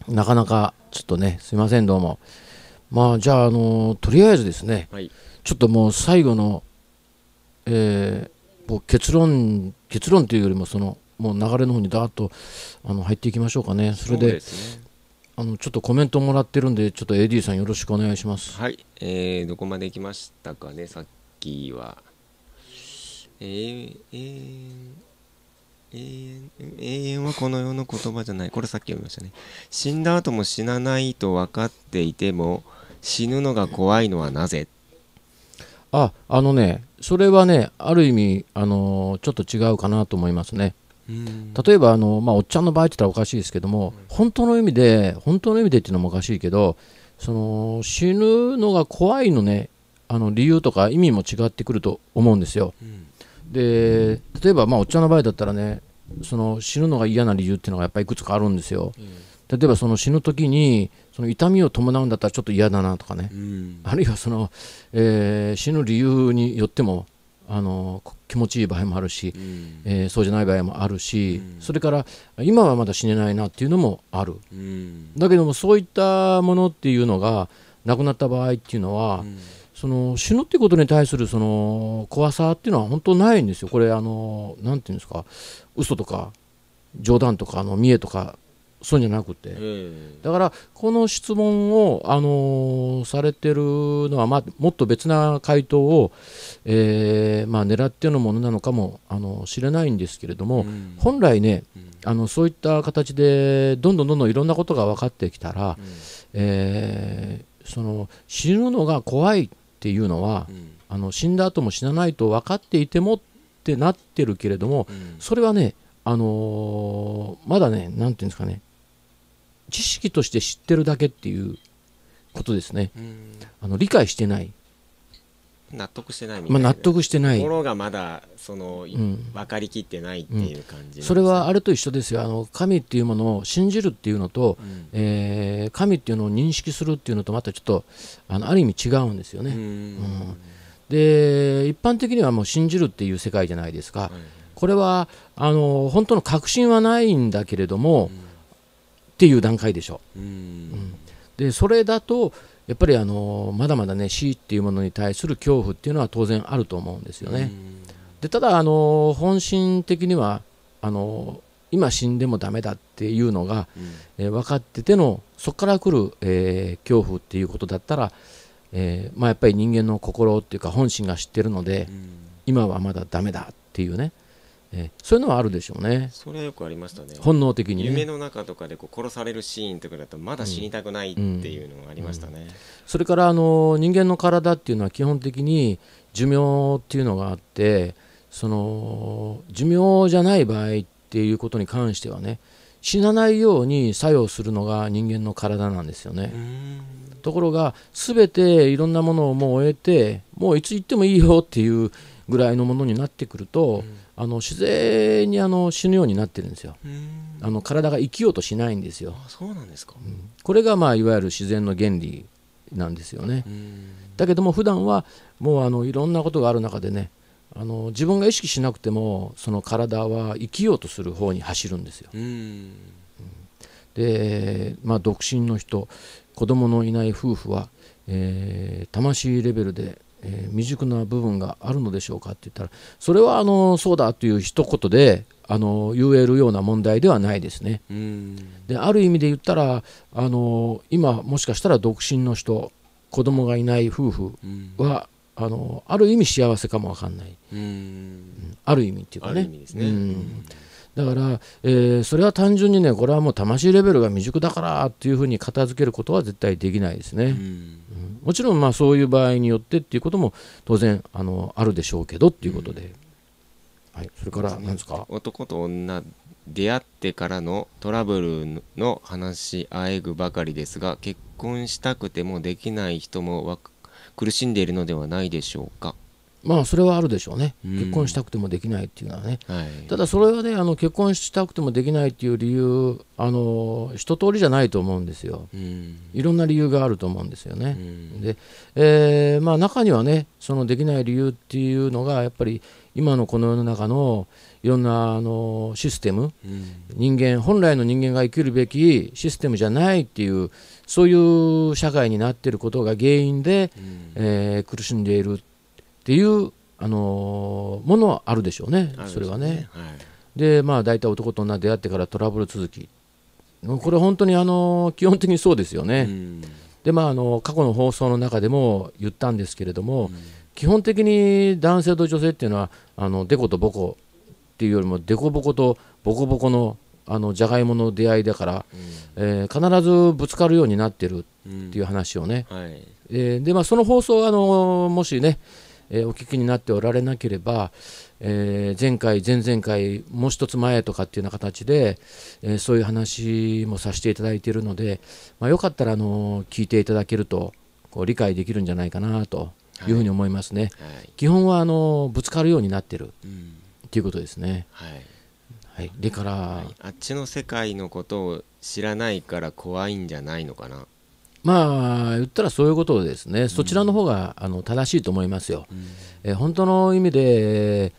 なかなかちょっとね、すいません、どうも。まあ、じゃあ、あのとりあえずですね、はい、ちょっともう最後の、えー、もう結論、結論というよりも、その、もう流れの方にだーっとあの入っていきましょうかね、それで、ね、あのちょっとコメントもらってるんでちょっと AD さんよろしくお願いしますはい、えー、どこまで行きましたかねさっきはえー、えー、永遠永遠はこの世の言葉じゃないこれさっき読みましたね死んだ後も死なないと分かっていても死ぬのが怖いのはなぜああのねそれはねある意味あのー、ちょっと違うかなと思いますね例えばあの、まあ、おっちゃんの場合って言ったらおかしいですけども、本当の意味で本当の意味でっていうのもおかしいけどその死ぬのが怖いのねあの理由とか意味も違ってくると思うんですよ。で例えば、まあ、おっちゃんの場合だったらねその死ぬのが嫌な理由っていうのがやっぱりいくつかあるんですよ。例えばその死ぬ時にその痛みを伴うんだったらちょっと嫌だなとかね、あるいはその、えー、死ぬ理由によってもあの気持ちいい場合もあるし、うん、えー、そうじゃない場合もあるし、うん、それから今はまだ死ねないなっていうのもある、うん、だけどもそういったものっていうのがなくなった場合っていうのは、その死ぬっていうことに対するその怖さっていうのは本当ないんですよこれあのなていうんですか嘘とか冗談とかあの見栄とかそうじゃなくて、えー、だからこの質問を、あのー、されてるのは、まあ、もっと別な回答を、えーまあ、狙ってのものなのかも、あの知れないんですけれども、うん、本来ね、うん、あのそういった形でどんどんどんどんいろんなことが分かってきたら、うん、えー、その死ぬのが怖いっていうのは、うん、あの死んだ後も死なないと分かっていてもってなってるけれども、それはねあのまだね、なんていうんですかね、知識として知ってるだけっていうことですね、あの理解してない納得してないみたいな、まあ、納得してないところがまだその、うん、分かりきってないっていう感じ、ねそれはあれと一緒ですよあの神っていうものを信じるっていうのと、うん、えー、神っていうのを認識するっていうのとまたちょっとあのある意味違うんですよね、うん、で一般的にはもう信じるっていう世界じゃないですか、これはあの本当の確信はないんだけれども、うんっていう段階でしょう。うん、でそれだとやっぱりあのまだまだね死っていうものに対する恐怖っていうのは当然あると思うんですよね。でただあの本心的にはあの今死んでもダメだっていうのが、うん、え分かっててのそこから来る、えー、恐怖っていうことだったら、えー、まあ、やっぱり人間の心っていうか本心が知ってるので、うん、今はまだダメだっていうね、えそういうのはあるでしょうねそれはよくありましたね本能的に、ね、夢の中とかでこう殺されるシーンとかだとまだ死にたくないっていうのがありましたね、うんうんうん、それからあの人間の体っていうのは基本的に寿命っていうのがあってその寿命じゃない場合っていうことに関してはね死なないように作用するのが人間の体なんですよねところが全ていろんなものをもう終えてもういつ行ってもいいよっていうぐらいのものになってくると、うんあの自然にあの死ぬようになってるんですよあの体が生きようとしないんですよそうなんですか、うん、これがまあいわゆる自然の原理なんですよねだけども普段はもうあのいろんなことがある中でねあの自分が意識しなくてもその体は生きようとする方に走るんですよ、で、まあ、独身の人子供のいない夫婦は、えー、魂レベルでえー、未熟な部分があるのでしょうかって言ったらそれはあのそうだという一言であの言えるような問題ではないですね。である意味で言ったらあの今もしかしたら独身の人子供がいない夫婦は、あのある意味幸せかもわかんない、ある意味っていうかね。ねだから、えー、それは単純にねこれはもう魂レベルが未熟だからっていうふうに片付けることは絶対できないですね、うん、もちろんまあそういう場合によってっていうことも当然あのあるでしょうけどっていうことで、うん、はい、それから何ですか男と女出会ってからのトラブルの話し合えぐばかりですが結婚したくてもできない人も苦しんでいるのではないでしょうかまあそれはあるでしょうね、うん、結婚したくてもできないっていうのはね、はい、ただそれはねあの結婚したくてもできないっていう理由あの一通りじゃないと思うんですよ、うん、いろんな理由があると思うんですよね、うん、で、えー、まあ、中にはねそのできない理由っていうのがやっぱり今のこの世の中のいろんなあのシステム、人間本来の人間が生きるべきシステムじゃないっていうそういう社会になっていることが原因で、えー、苦しんでいるってっていうあのものはあるでしょうね、ねそれはね。はい、で、まあ、大体男と女出会ってからトラブル続き、これ、本当にあの基本的にそうですよね。うん、で、まああの、過去の放送の中でも言ったんですけれども、うん、基本的に男性と女性っていうのは、あのデコとボコっていうよりも、デコボコとボコボコのあのじゃがいもの出会いだから、うん、えー、必ずぶつかるようになってるっていう話をね、うんはい、えー、でまあ、その放送あのもしね、えー、お聞きになっておられなければ、えー、前回前々回もう一つ前とかっていうような形で、えー、そういう話もさせていただいているので、まあ、よかったらあの聞いていただけるとこう理解できるんじゃないかなというふうに思いますね。はいはい、基本はあのぶつかるようになってる、っていうことですね。はいはい、でから、はい、あっちの世界のことを知らないから怖いんじゃないのかなまあ言ったらそういうことですね、そちらの方があの正しいと思いますよ。え本当の意味で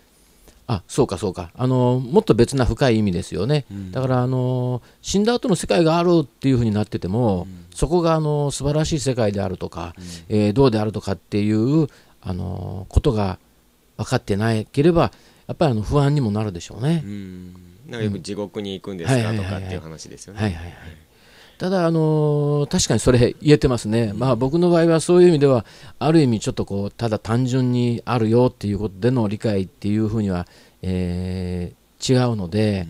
あそうかそうかあのもっと別な深い意味ですよね、うん、だからあの死んだ後の世界があるっていうふうになってても、うん、そこがあの素晴らしい世界であるとか、うん、えー、どうであるとかっていうあのことが分かってないければやっぱりあの不安にもなるでしょうね。うん、なんかよく地獄に行くんですかとかっていう話ですよね。はいはいはいただ、あの確かにそれ言えてますね、まあ、僕の場合はそういう意味では、ある意味、ちょっとこうただ単純にあるよっていうことでの理解っていうふうには、えー、違うので、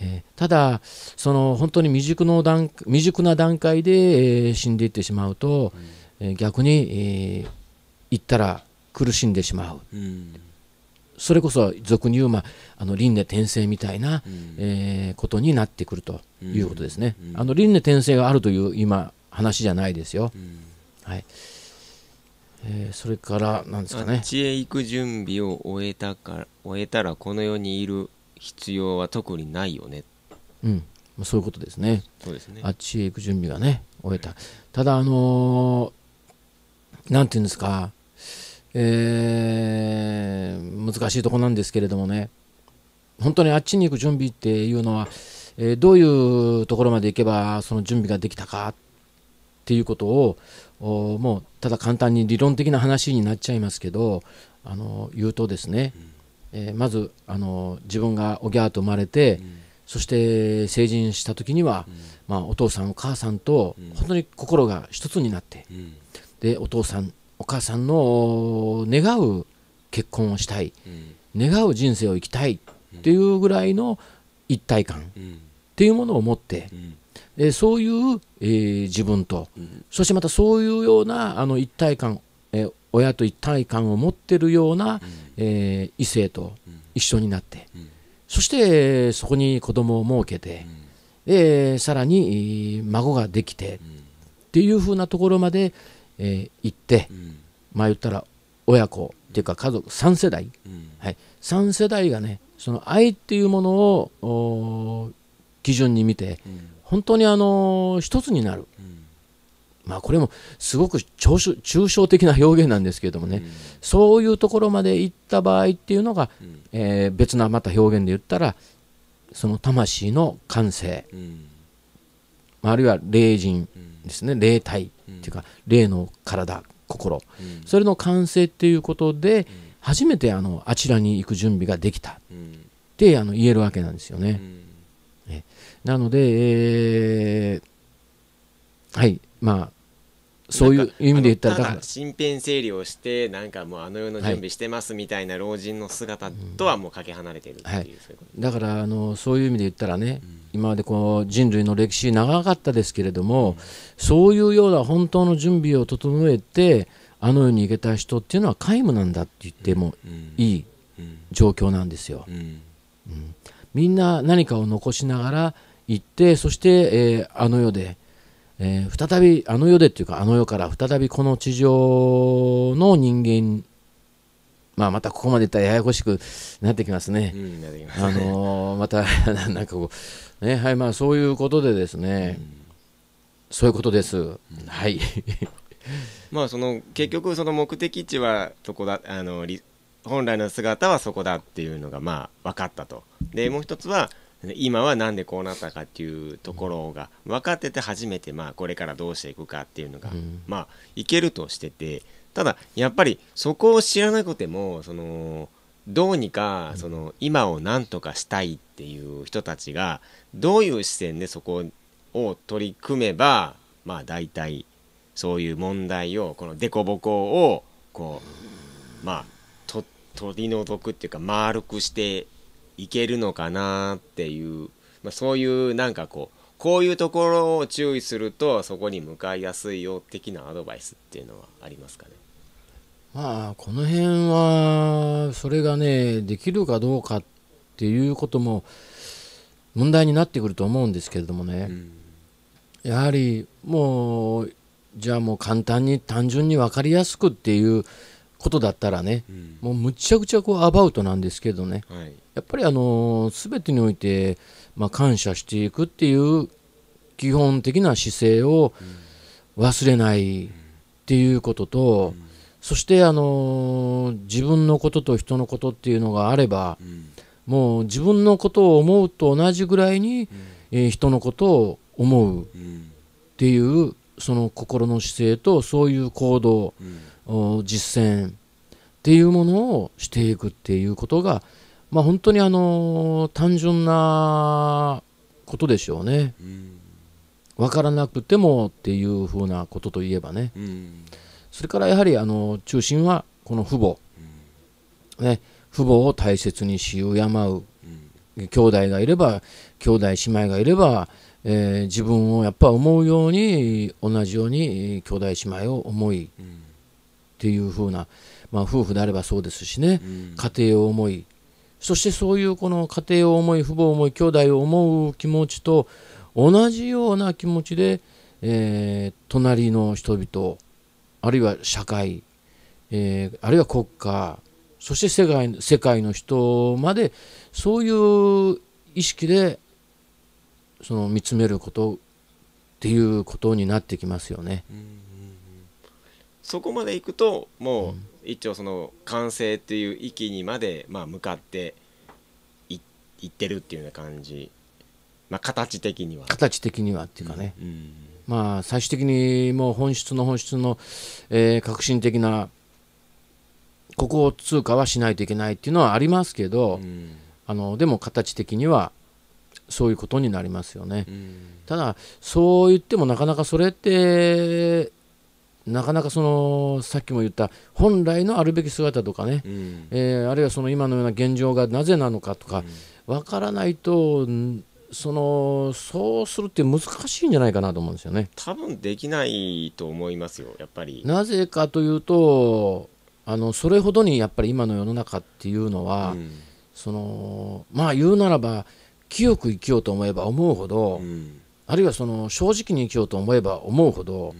うん、えー、ただ、その本当に未熟の段未熟な段階で、えー、死んでいってしまうと、うん、えー、逆に、えー、行ったら苦しんでしまう、うん、それこそ俗に言う、まあ、あの輪廻転生みたいな、うん、えー、ことになってくるということですね、うんうん、あの輪廻転生があるという今話じゃないですよ、はいえー、それからなんですかねあっちへ行く準備を終えたか終えたらこの世にいる必要は特にないよね、うん、そういうことですねそうですねあっちへ行く準備がね終えた、ただあのー、なんていうんですかえー、難しいとこなんですけれどもね、本当にあっちに行く準備っていうのは、えー、どういうところまで行けばその準備ができたかっていうことを、もうただ簡単に理論的な話になっちゃいますけど、あの言うとですね、えー、まずあの自分がおぎゃーと生まれて、うん、そして成人した時には、うん、まあ、お父さんお母さんと本当に心が一つになって、でお父さんお母さんの願う結婚をしたい、うん、願う人生を生きたいっていうぐらいの一体感っていうものを持って、うん、そういう、えー、自分と、うん、そしてまたそういうようなあの一体感、えー、親と一体感を持ってるような、えー、異性と一緒になって、そしてそこに子供を設けて、でさらに孫ができてっていうふうなところまで、えー、行って、うん、まあ言ったら親子っていうか家族3世代、うん、はい、3世代がねその愛っていうものを基準に見て、本当にあのー、一つになる、まあこれもすごく抽象的な表現なんですけれどもね、そういうところまで行った場合っていうのが、えー、別なまた表現で言ったらその魂の感性、あるいは霊人、ですね霊体っていうか、霊の体心、それの完成っていうことで、初めてあのあちらに行く準備ができたってあの言えるわけなんですよね。なので、えー、はいまあそういう意味で言ったらだから身辺整理をしてなんかもうあの世の準備してますみたいな老人の姿とはもうかけ離れてるっていう、はい、だからあのそういう意味で言ったらね、うん、今までこう人類の歴史長かったですけれども、うん、そういうような本当の準備を整えてあの世に行けた人っていうのは皆無なんだって言ってもいい状況なんですよ。うん、みんな何かを残しながら行ってそして、えー、あの世でえー、再びあの世でっていうかあの世から再びこの地上の人間まあ、またここまでいったらややこしくなってきますね。まあのー、また なんかこう、ねはいまあ、そういうことでですね、うん、そういうことです。うん、はいまあその結局その目的地はそこだあの本来の姿はそこだっていうのがまあ分かったとでもう一つは今は何でこうなったかっていうところが分かってて初めてまあこれからどうしていくかっていうのが、まあいけるとしててただやっぱりそこを知らなくてもそのどうにかその今を何とかしたいっていう人たちがどういう視線でそこを取り組めばまあ大体そういう問題をこの凸凹をこうまあ取り除くっていうか丸くしていけるのかなっていう、まあ、そういうなんかこうこういうところを注意するとそこに向かいやすいよ的なアドバイスっていうのはありますかねまあこの辺はそれがねできるかどうかっていうことも問題になってくると思うんですけれどもね、うん、やはりもうじゃあもう簡単に単純に分かりやすくっていうことだったらね、うん、もうむちゃくちゃこうアバウトなんですけどね、はいやっぱりあの全てにおいて、まあ、感謝していくっていう基本的な姿勢を忘れないっていうことと、そしてあの自分のことと人のことっていうのがあれば、もう自分のことを思うと同じぐらいに、え人のことを思うっていうその心の姿勢とそういう行動、実践っていうものをしていくっていうことがまあ、本当にあの単純なことでしょうね、うん、分からなくてもっていうふうなことといえばね、うん、それからやはりあの中心はこの父母、うん、ね、父母を大切にし敬う、うん、兄弟がいれば兄弟姉妹がいれば、えー、自分をやっぱ思うように同じように兄弟姉妹を思い、っていうふうな、まあ、夫婦であればそうですしね、家庭を思いそしてそういうこの家庭を思い、父母を思い、兄弟を思う気持ちと同じような気持ちで、えー、隣の人々、あるいは社会、えー、あるいは国家、そして世界世界の人までそういう意識でその見つめることっていうことになってきますよね。うんうんうん、そこまでいくともう、うん、一応その完成っていう域にまで、まあ、向かっていってるっていうような感じ、まあ、形的には形的にはっていうかね、うんうん、まあ最終的にもう本質の本質の、えー、革新的なここを通過はしないといけないっていうのはありますけど、うん、あのでも形的にはそういうことになりますよね、ただそう言ってもなかなかそれってなかなかそのさっきも言った本来のあるべき姿とかね、うん、えー、あるいはその今のような現状がなぜなのかとかわ、うん、からないとそのそうするって難しいんじゃないかなと思うんですよね多分できないと思いますよやっぱりなぜかというとあのそれほどにやっぱり今の世の中っていうのは、うん、そのまあ言うならば清く生きようと思えば思うほど、あるいはその正直に生きようと思えば思うほど、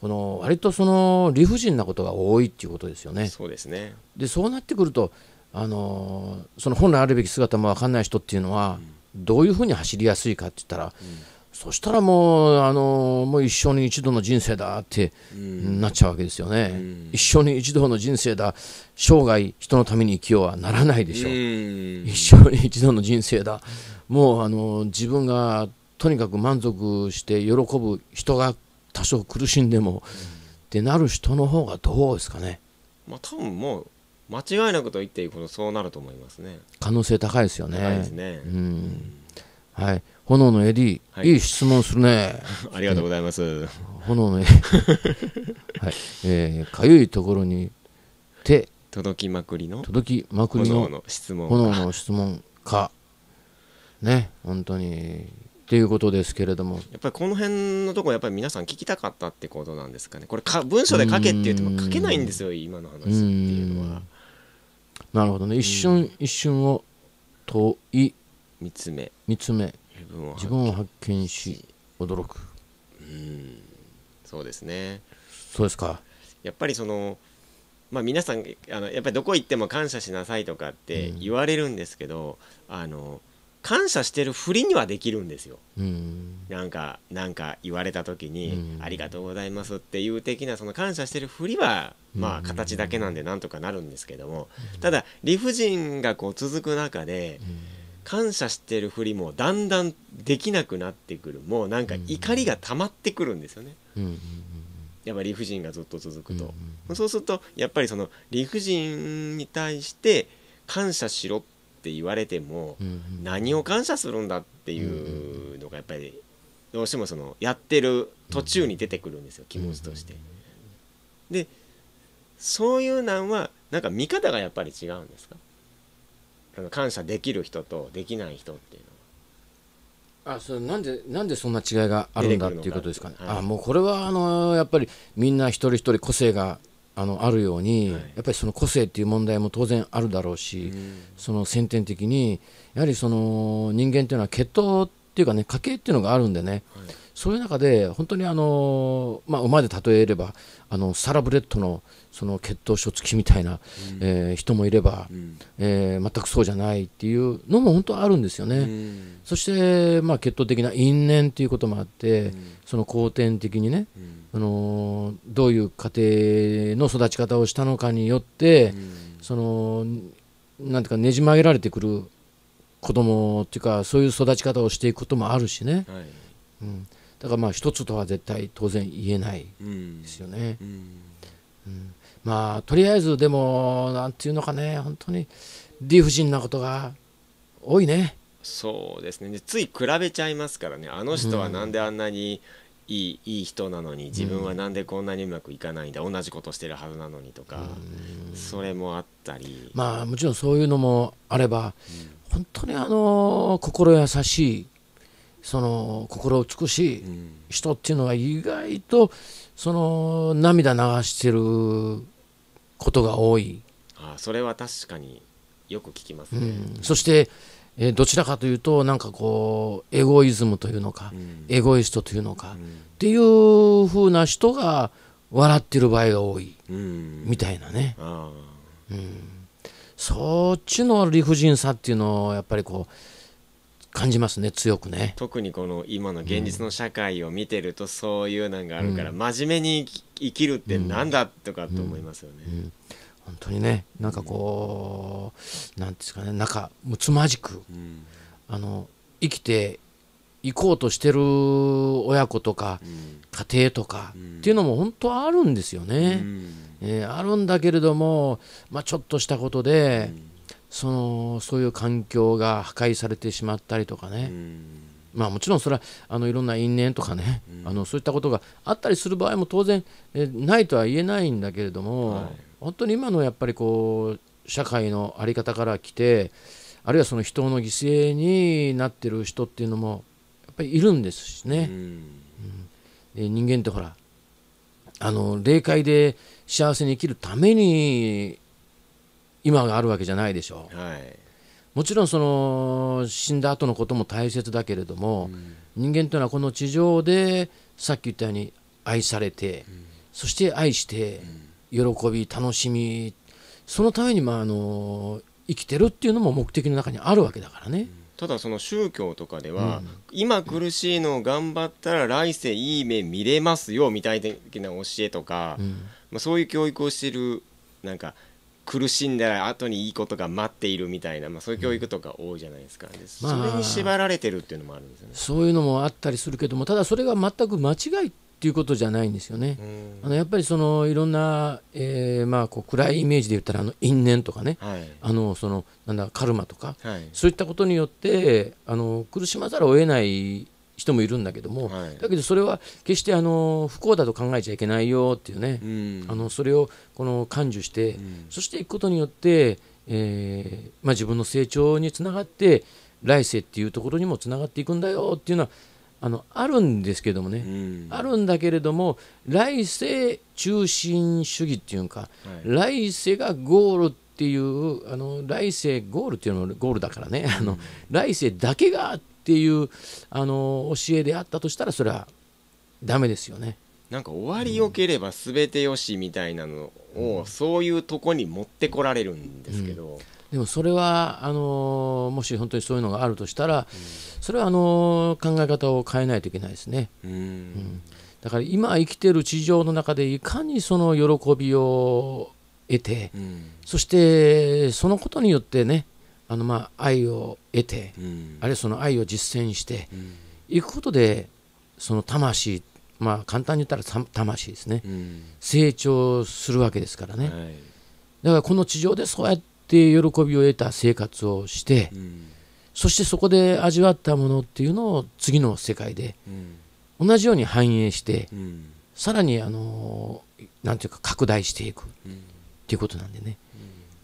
この割とその理不尽なことが多いっていうことですよね。そうですねでそうなってくるとあのその本来あるべき姿も分かんない人っていうのは、どういうふうに走りやすいかって言ったら、うん、そしたらもうあのもう一生に一度の人生だって、なっちゃうわけですよね、うん、一生に一度の人生だ生涯人のために生きようはならないでしょう、うん、一生に一度の人生だもうあの自分がとにかく満足して喜ぶ人が多少苦しんでも、ってなる人の方がどうですかね。まあ、多分もう間違いなくと言っていいほどそうなると思いますね。可能性高いですよね。高いですね。うん。はい。炎のエディ、はい、いい質問するね。ありがとうございます。炎のエディ。かゆいところに手。届きまくりの。届きまくりの。炎の質問。炎の質問か。ね、本当にっていうことですけれどもやっぱりこの辺のとこやっぱり皆さん聞きたかったってことなんですかねこれか文章で書けって言っても書けないんですよ今の話っていうのはなるほどね一瞬一瞬を問い見つめ見つめ自分を発見し驚くうんそうですねそうですかやっぱりそのまあ、皆さんあのやっぱりどこ行っても感謝しなさいとかって言われるんですけど、うん、あの感謝してるふりにはできるんですよ。うん、なんかなんか言われた時に、ありがとうございますっていう的なその感謝してるふりはまあ形だけなんでなんとかなるんですけども、ただ理不尽がこう続く中で、感謝してるふりもだんだんできなくなってくるもうなんか怒りが溜まってくるんですよね。やっぱ理不尽がずっと続くと、そうするとやっぱりその理不尽に対して感謝しろっって言われても、何を感謝するんだっていうのがやっぱりどうしてもそのやってる途中に出てくるんですよ気持ちとして。でそういうなんはなんか見方がやっぱり違うんですかあの感謝できる人とできない人っていうのは。あそれなんでなんでそんな違いがあるんだっていうことですかね。かはい、あもうこれはあのやっぱりみんな一人一人個性があのあるように、はい、やっぱりその個性っていう問題も当然あるだろうし、うん、その先天的にやはりその人間っていうのは血統っていうかね家系っていうのがあるんでね、はい、そういう中で本当にあの、まあ、馬で例えればあのサラブレッドのその血統書付きみたいな、うん、えー、人もいれば、うん、えー、全くそうじゃないっていうのも本当あるんですよね、うん、そして、まあ、血統的な因縁ということもあって、その後天的にね、あのどういう家庭の育ち方をしたのかによって、そのなんていうかねじ曲げられてくる子供っていうかそういう育ち方をしていくこともあるしね。はい、うんだからまあ一つとは絶対当然言えないですよね。うんまあとりあえずでもなんていうのかね本当に理不尽なことが多いね。そうですねつい比べちゃいますからねあの人はなんであんなにいい,、いい人なのに自分はなんでこんなにうまくいかないんだ、うん、同じことしてるはずなのにとか、それもあったりまあもちろんそういうのもあれば、本当にあの心優しいその心美しい人っていうのは意外とその涙流してることが多いあそれは確かによく聞きますね、うん、そして、えー、どちらかというとなんかこうエゴイズムというのか、うん、エゴイストというのか、うん、っていうふうな人が笑ってる場合が多い、みたいなね、うん、そっちの理不尽さっていうのをやっぱりこう感じますね強くね特にこの今の現実の社会を見てるとそういうのがあるから、うん、真面目に生きるってなんだとかと思いますよね、うんうん、本当にねなんかこう、なんですかねなん仲睦まじく、あの生きていこうとしてる親子とか、家庭とか、っていうのも本当あるんですよね、えー、あるんだけれども、まあ、ちょっとしたことで、そのそういう環境が破壊されてしまったりとかね、まあ、もちろんそれはあのいろんな因縁とかね、あのそういったことがあったりする場合も当然えないとは言えないんだけれども、はい、本当に今のやっぱりこう社会の在り方から来てあるいはその人の犠牲になってる人っていうのもやっぱりいるんですしね、うん、うん、人間ってほらあの霊界で幸せに生きるために今があるわけじゃないでしょう、はい、もちろんその死んだ後のことも大切だけれども、うん、人間というのはこの地上でさっき言ったように愛されて、うん、そして愛して、喜び楽しみそのためにまああの生きてるっていうのも目的の中にあるわけだからね。ただその宗教とかでは、うん、今苦しいのを頑張ったら来世いい目見れますよみたいな教えとか、うん、まあ、そういう教育をしてるなんか苦しんだ後にいいことが待っているみたいな、まあ、そういう教育とか多いじゃないですか、うん、それに縛られてるっていうのもあるんですよね、まあ、そういうのもあったりするけどもただそれが全く間違いっていうことじゃないんですよね、うん、あのやっぱりそのいろんな、えー、まあこう暗いイメージで言ったらあの因縁とかね、はい、あのそのなんだカルマとか、はい、そういったことによってあの苦しまざるを得ない人もいるんだけども、はい、だけどそれは決してあの不幸だと考えちゃいけないよっていうね、うん、あのそれをこの感受して、うん、そしていくことによって、えーまあ、自分の成長につながって来世っていうところにもつながっていくんだよっていうのはあのあるんですけどもね、うん、あるんだけれども来世中心主義っていうか、はい、来世がゴールっていうあの来世ゴールっていうのもゴールだからね、あの来世だけがっていうあの教えであったとしたらそれはダメですよね。なんか終わりよければ全てよしみたいなのを、うん、そういうとこに持ってこられるんですけど、うん、でもそれはあのもし本当にそういうのがあるとしたら、うん、それはあの考え方を変えないといけないですね。うんだから今生きてる地上の中でいかにその喜びを得て、そしてそのことによってねあのまあ愛を得て、うん、あるいはその愛を実践していくことでその魂まあ簡単に言ったら魂ですね、うん、成長するわけですからね、はい、だからこの地上でそうやって喜びを得た生活をして、うん、そしてそこで味わったものっていうのを次の世界で同じように反映して、うん、さらにあのなんていうか拡大していくっていうことなんでね、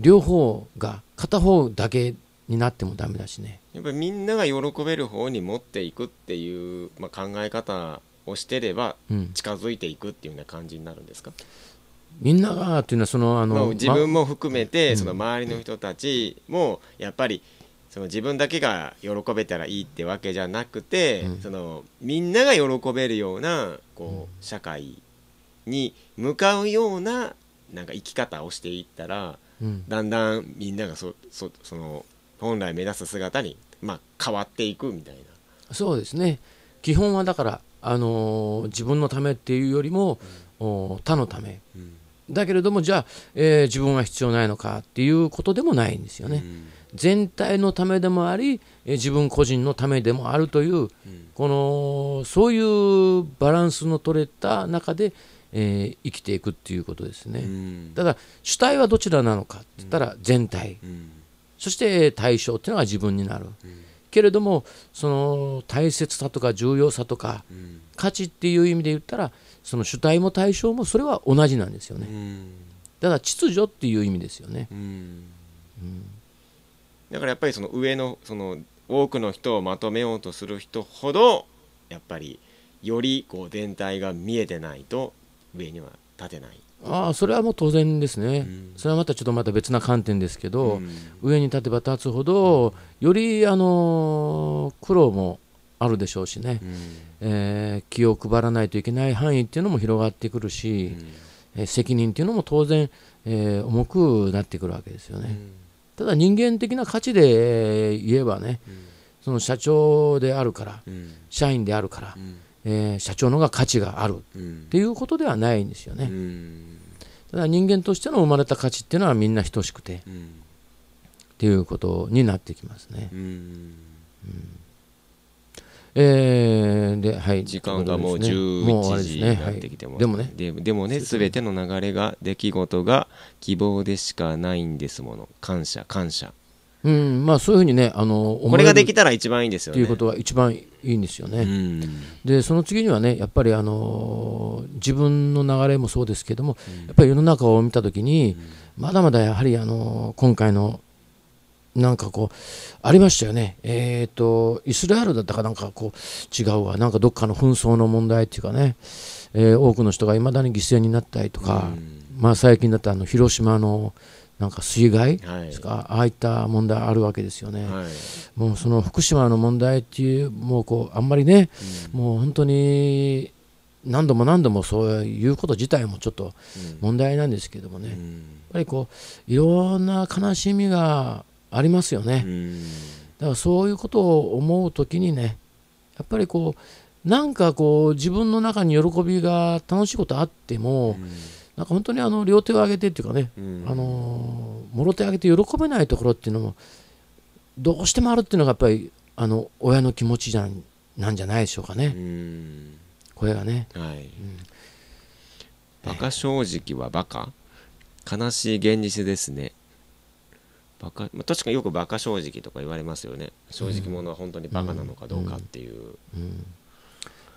両方が片方だけになってもダメだしねやっぱりみんなが喜べる方に持っていくっていう、まあ、考え方をしてれば近づいていくっていうような感じになるんですか、うん、みんながっていうのはそのあの、自分も含めて、その周りの人たちもやっぱりその自分だけが喜べたらいいってわけじゃなくて、そのみんなが喜べるようなこう、社会に向かうようななんか生き方をしていったらだんだんみんながそそその本来目指す姿に、まあ、変わっていくみたいなそうですね基本はだから、あのー、自分のためっていうよりも、うん、他のため、うん、だけれどもじゃあ、えー、自分は必要ないのかっていうことでもないんですよね、うん、全体のためでもあり、えー、自分個人のためでもあるという、このそういうバランスの取れた中で、えー、生きていくっていうことですね、うん、ただ主体はどちらなのかって言ったら全体、うん、そして対象っていうのが自分になる、うん、けれどもその大切さとか重要さとか、価値っていう意味で言ったらその主体も対象もそれは同じなんですよね、ただ秩序っていう意味ですよね、だからやっぱりその上のその多くの人をまとめようとする人ほどやっぱりよりこう全体が見えてないと上には立てないあそれはもう当然ですね、うん、それはまたちょっとまた別な観点ですけど、うん、上に立てば立つほど、より、あの苦労もあるでしょうしね、うん、えー、気を配らないといけない範囲っていうのも広がってくるし、うん、え責任っていうのも当然、えー、重くなってくるわけですよね。ただ人間的な価値で言えばね、その社長であるから、社員であるから。えー、社長の方が価値があるっていうことではないんですよね。ただ人間としての生まれた価値っていうのはみんな等しくて、っていうことになってきますね。うんえー、で、はい、時間がもう11時になってきても、でもね、でもね、すべての流れが、出来事が希望でしかないんですもの。感謝、感謝。うん、まあそういうふうにね、あのこれができたら一番いいんですよね。ということは一番いいんですよね。うん、で、その次にはね、やっぱりあの自分の流れもそうですけども、うん、やっぱり世の中を見たときに、うん、まだまだやはりあの今回のなんかこうありましたよね。えっ、ー、とイスラエルだったかなんかこう違うわ、なんかどっかの紛争の問題っていうかね、えー、多くの人がいまだに犠牲になったりとか、まあ最近だったあの広島のなんか水害ですか、はい、ああいった問題あるわけですよね、はい、もうその福島の問題っていう、もうこうあんまりね、うん、もう本当に何度も何度もそういうこと自体もちょっと問題なんですけどもね、うん、やっぱりこういろんな悲しみがありますよね、うん、だからそういうことを思う時にね、やっぱりこう、なんかこう、自分の中に喜びが楽しいことあっても、うんなんか本当にあの両手を上げてっていうかね、うん、あのもろ手を上げて喜べないところっていうのもどうしてもあるっていうのがやっぱりあの親の気持ちじゃなんじゃないでしょうかね、うん、声がね。はい、うんバカ正直はバカ悲しい現実ですねバカ、まあ、確かによくバカ正直とか言われますよね正直者は本当にバカなのかどうかっていう、うんうん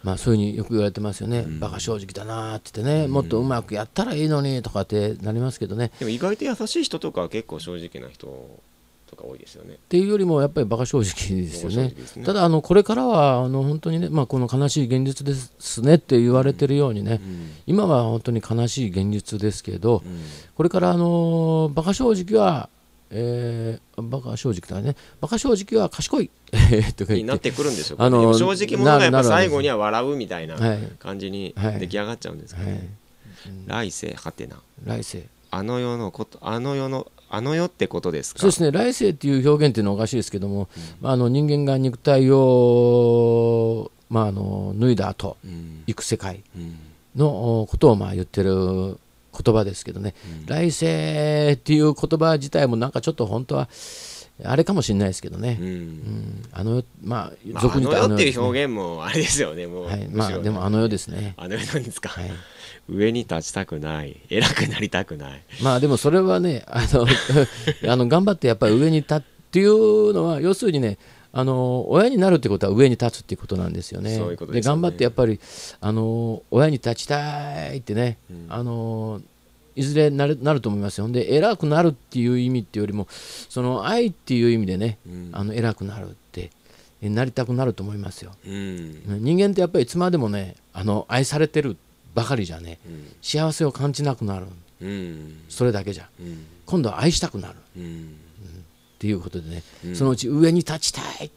まあ、そういうふうによく言われてますよね、うん、バカ正直だなって言ってね、もっとうまくやったらいいのにとかってなりますけどね。でも意外と優しい人とか結構正直な人とか多いですよね。っていうよりもやっぱりバカ正直ですよね。ねただあのこれからはあの本当にね、まあ、この悲しい現実ですねって言われてるようにね、うん、今は本当に悲しい現実ですけど、うん、これからあのバカ正直はえー、バカ正直だね。バカ正直は賢い。になってくるんですよ。あの正直者がやっぱ最後には笑うみたいな感じに出来上がっちゃうんですかね、はいはい、来世はてな。来世。あの世のこと、あの世の、あの世ってことですかそうですね、来世っていう表現っていうのはおかしいですけども、うん、あの人間が肉体を、まあ、あの脱いだ後、うん、行く世界のことをまあ言ってる言葉ですけどね、うん、来世っていう言葉自体もなんかちょっと本当はあれかもしれないですけどね、うん、うん、あのまあ俗に言うとあの世っていう表現もあれですよね、もう、はい、まあ、でもあの世ですね。あの世なんですか、はい、上に立ちたくない、偉くなりたくない。まあでもそれはね、あの あの頑張ってやっぱり上に立っていうのは、要するにね、あの親になるってことは上に立つっていうことなんですよね。で、頑張ってやっぱりあの親に立ちたいってね、うん、あのいずれなるなると思いますよ。で偉くなるっていう意味っていうよりもその愛っていう意味でね、うん、あの偉くなるってなりたくなると思いますよ。うん、人間ってやっぱりいつまでもねあの愛されてるばかりじゃね、幸せを感じなくなる、それだけじゃ、今度は愛したくなる。っていうことでね、うん、そのうち上に立ちたい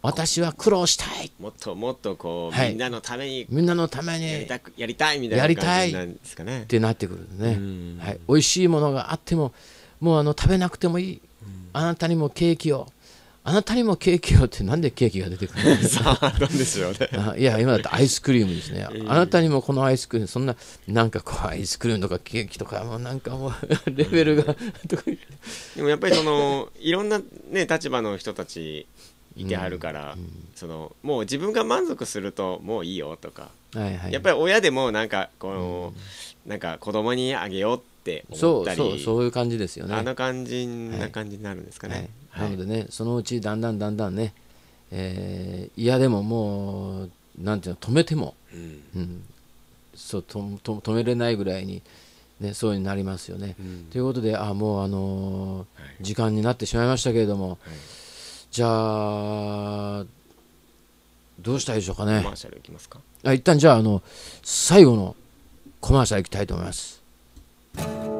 私は苦労したいもっともっとこう、はい、みんなのためにみんなのためにやりたやりたいみたいな感じなんですかねってなってくるね、はい、美味しいものがあってももうあの食べなくてもいい、あなたにもケーキをあなたにもケーキをってなんでケーキが出てくるんですかなんですようあいや今だとアイスクリームですね、えー、あなたにもこのアイスクリームそんななんかこうアイスクリームとかケーキとかもうなんかもう レベルが、でもやっぱりそのいろんなね立場の人たちいてはるから、うんうん、そのもう自分が満足するともういいよとか、はいはい、やっぱり親でもなんかこの、うん、なんか子供にあげようってって思ったりそうそういう感じですよねあの感じな感じになるんですかね、はいはい、なのでねそのうちだんだんだんだんね、えー、いやでももうなんていうの止めても、うん、うん、そうとと止めれないぐらいに、ね、そうになりますよね。うん、ということであもう、あのーはい、時間になってしまいましたけれども、じゃあどうしたいでしょうかね。コマーシャルいきますかあ一旦じゃああの最後のコマーシャルいきたいと思います。Bye.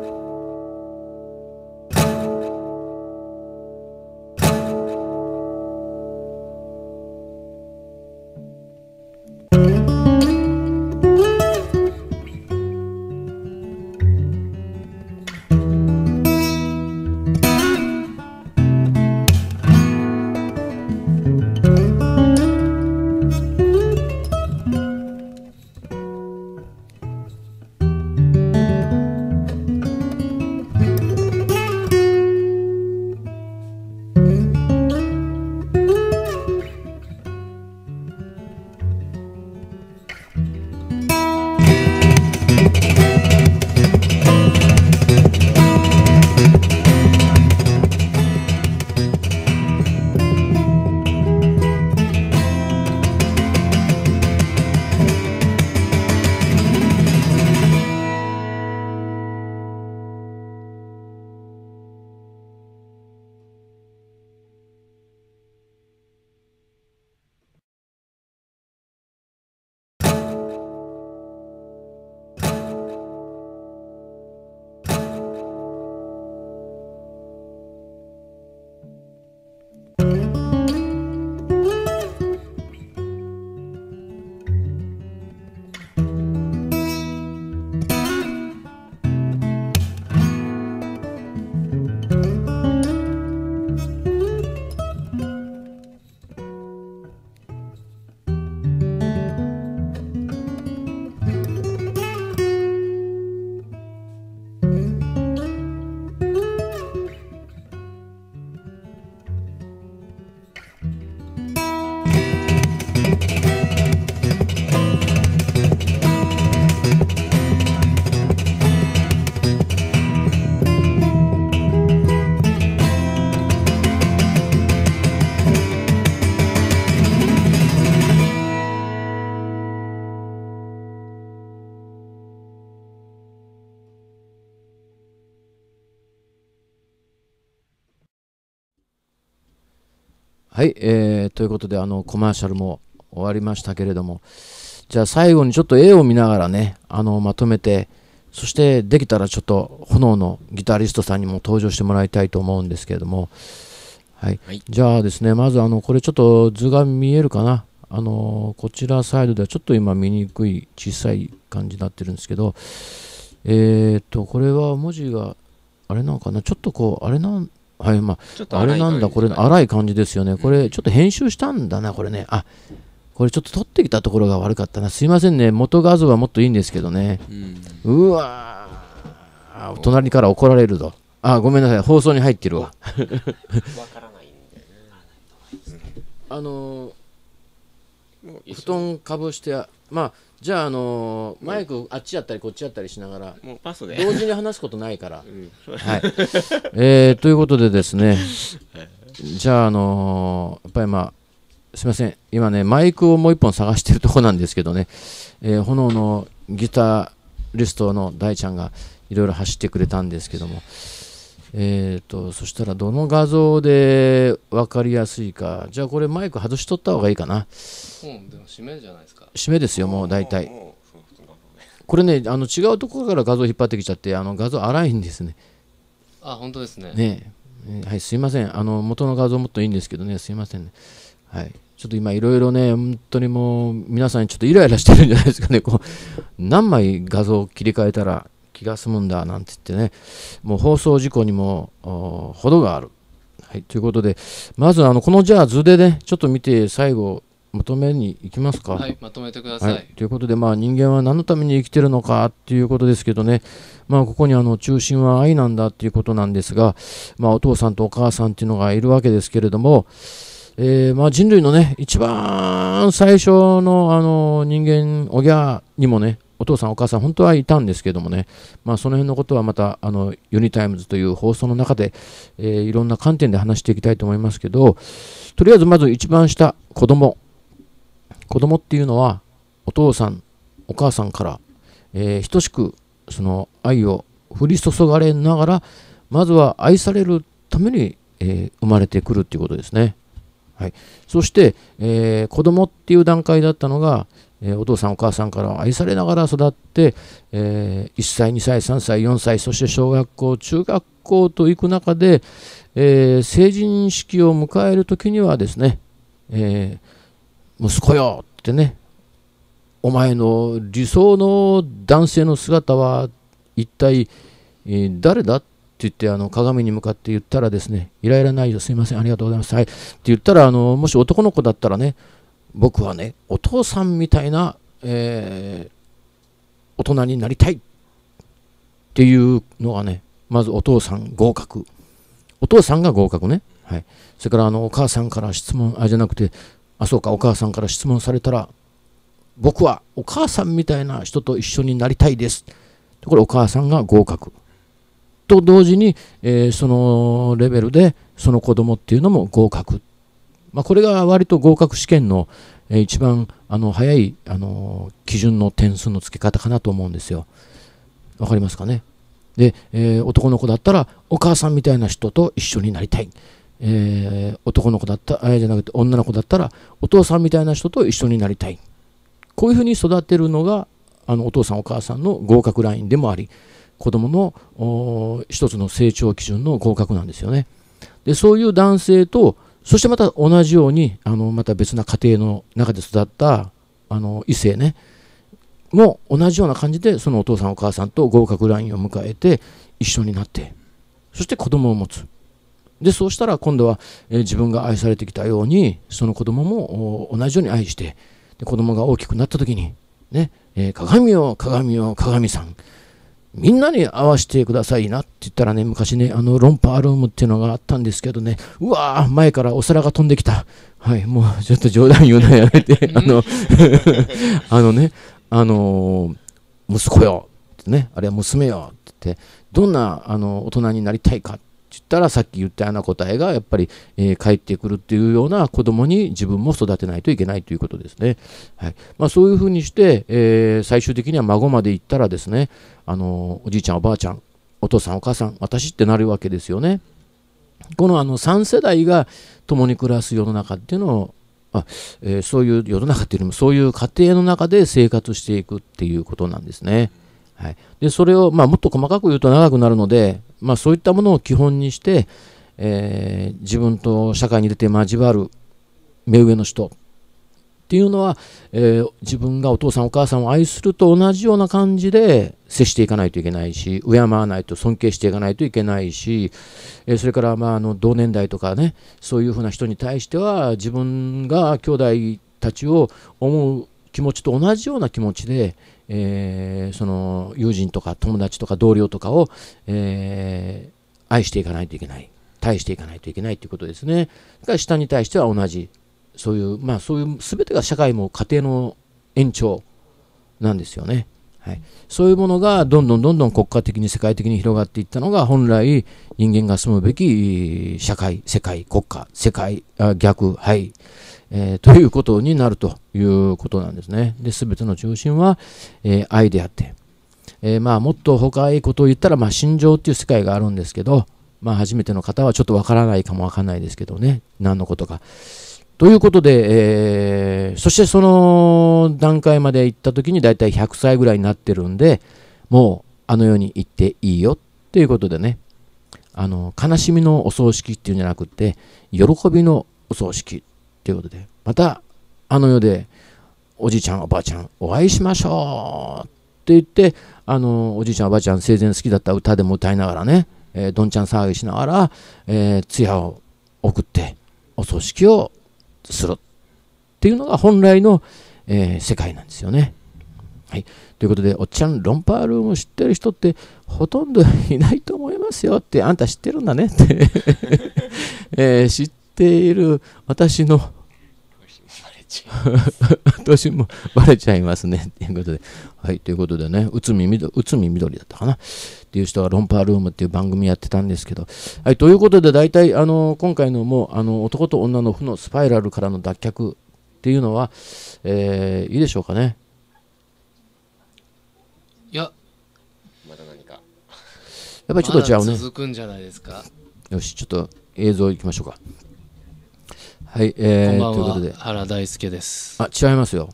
はい、えー、ということであのコマーシャルも終わりましたけれどもじゃあ最後にちょっと絵を見ながらねあのまとめてそしてできたらちょっと炎のギタリストさんにも登場してもらいたいと思うんですけれども、はい、はい、じゃあですねまずあのこれちょっと図が見えるかなあのこちらサイドではちょっと今見にくい小さい感じになってるんですけどえっ、とこれは文字があれなのかなちょっとこうあれなんはい、まあ、あれなんだ、これ、荒い感じですよね。これ、ちょっと編集したんだな、これね。あこれちょっと撮ってきたところが悪かったな。すいませんね。元画像はもっといいんですけどね。うん、わ隣から怒られるぞ。あ、ごめんなさい。放送に入ってるわ。わからないんで、あのー、布団かぶして、まあ、じゃあ、あのー、マイクあっちやったりこっちやったりしながら、もうパスで同時に話すことないから。はい えということでですね、じゃあ、あのーやっぱりまあ、すみません、今ね、マイクをもう一本探してるとこなんですけどね、えー炎のギタリストの大ちゃんがいろいろ走ってくれたんですけども、えーと、そしたらどの画像で分かりやすいかじゃあこれマイク外しとった方がいいかな、うん、でも締めじゃないですか締めですよもう大体これねあの違うところから画像引っ張ってきちゃってあの画像荒いんですねあ本当ですねねはいすいませんあの元の画像もっといいんですけどねすいませんねはいちょっと今いろいろね本当にもう皆さんちょっとイライラしてるんじゃないですかねこう何枚画像を切り替えたら気が済むんだなんて言ってねもう放送事故にも程がある。はい、ということでまずあのこのじゃあ図でねちょっと見て最後まとめに行きますか。はい、まとめてください。はい、ということで、まあ、人間は何のために生きてるのかっていうことですけどね、まあ、ここにあの中心は愛なんだっていうことなんですが、まあ、お父さんとお母さんっていうのがいるわけですけれども、えー、まあ、人類のね、一番最初のあの人間、おぎゃーにもね、お父さんお母さん本当はいたんですけどもね、まあ、その辺のことはまたあのユニタイムズという放送の中で、えー、いろんな観点で話していきたいと思いますけどとりあえずまず一番下子供子供っていうのはお父さんお母さんから、えー、等しくその愛を降り注がれながらまずは愛されるために、えー、生まれてくるっていうことですね。はい、そして、えー、子供っていう段階だったのがえお父さんお母さんから愛されながら育って、え1歳2歳3歳4歳そして小学校中学校と行く中で、え成人式を迎える時にはですね、え息子よってねお前の理想の男性の姿は一体、誰だって言ってあの鏡に向かって言ったらですねイライラないよすいませんありがとうございますはいって言ったらあのもし男の子だったらね僕はねお父さんみたいな、えー、大人になりたいっていうのがねまずお父さん合格お父さんが合格ね、はい、それからあのお母さんから質問あじゃなくてあそうかお母さんから質問されたら僕はお母さんみたいな人と一緒になりたいですこれお母さんが合格と同時に、えー、そのレベルでその子供っていうのも合格まあ、これが割と合格試験の、え一番あの早いあの基準の点数の付け方かなと思うんですよ。わかりますかねで、えー、男の子だったらお母さんみたいな人と一緒になりたい。えー、男の子だったあじゃなくて女の子だったらお父さんみたいな人と一緒になりたいこういうふうに育てるのがあのお父さんお母さんの合格ラインでもあり子供の一つの成長基準の合格なんですよねでそういう男性とそしてまた同じようにあのまた別な家庭の中で育ったあの異性ねも同じような感じでそのお父さんお母さんと合格ラインを迎えて一緒になってそして子供を持つでそうしたら今度は、え自分が愛されてきたようにその子供も同じように愛してで子供が大きくなった時にねえー、鏡を鏡を鏡さんみんなに合わせてくださいなって言ったらね、昔ね、あの、ロンパールームっていうのがあったんですけどね、うわー、前からお皿が飛んできた。はい、もうちょっと冗談言うのやめて、あの、あのね、あのー、息子よ、ね、あれは娘よって言って、どんなあの大人になりたいかってって言ったらさっき言ったような答えがやっぱり、えー、返ってくるっていうような子供に自分も育てないといけないということですね。はいまあ、そういうふうにして、えー、最終的には孫まで行ったらですねあのおじいちゃんおばあちゃんお父さんお母さん私ってなるわけですよね。このあの3世代が共に暮らす世の中っていうのをあえー、そういう世の中っていうよりもそういう家庭の中で生活していくっていうことなんですね。はい、でそれを、まあ、もっと細かく言うと長くなるのでまあ、そういったものを基本にして、えー、自分と社会に出て交わる目上の人っていうのは、えー、自分がお父さんお母さんを愛すると同じような感じで接していかないといけないし敬わないと尊敬していかないといけないし、えー、それから、まあ、あの同年代とかねそういうふうな人に対しては自分が兄弟たちを思う気持ちと同じような気持ちで、えー、その友人とか友達とか同僚とかを、えー、愛していかないといけない対していかないといけないということですねから下に対しては同じそういうまあそういう全てが社会も家庭の延長なんですよね、はい、そういうものがどんどんどんどん国家的に世界的に広がっていったのが本来人間が住むべき社会世界国家世界あ逆はいえー、ということになるということなんですね。で、全ての中心は、えー、愛であって、えー、まあ、もっと他いことを言ったら、まあ、心情っていう世界があるんですけど、まあ、初めての方はちょっとわからないかもわかんないですけどね、何のことか。ということで、えー、そしてその段階まで行った時に大体100歳ぐらいになってるんで、もうあの世に行っていいよっていうことでね、あの、悲しみのお葬式っていうんじゃなくて、喜びのお葬式ということで、またあの世でおじいちゃん、おばあちゃんお会いしましょうって言って、あのおじいちゃん、おばあちゃん生前好きだった歌でも歌いながらね、えー、どんちゃん騒ぎしながら、えー、通夜を送ってお葬式をするっていうのが本来の、えー、世界なんですよね。はい、ということで、おっちゃん、ロンパールーム知ってる人ってほとんどいないと思いますよって、あんた知ってるんだねって えー、知っている私の私 もバレちゃいますね。っていうことで。はい、ということでね、内海みどりだったかな。っていう人がロンパールームっていう番組やってたんですけど。はい、ということで、大体、あの、今回のもう、あの、男と女の負のスパイラルからの脱却っていうのは、えー、いいでしょうかね。いや、まだ何か。やっぱりちょっと違うね。ま、続くんじゃないですか。よし、ちょっと映像いきましょうか。はい、えー、こんばんはということで原大輔です。あ、違いますよ。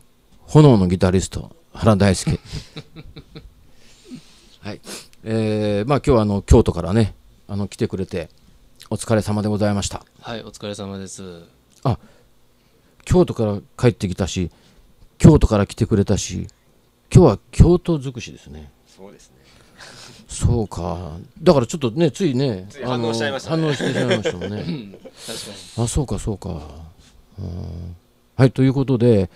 炎のギタリスト原大輔。はい、えー、まあ今日はあの京都からね、あの来てくれてお疲れ様でございました。はい、お疲れ様です。あ、京都から帰ってきたし、京都から来てくれたし、今日は京都尽くしですね。そうですそうかだからちょっとねついねつい反応しちゃいましたねあの反応してしまいましたもんねあそうかそうかうんはいということで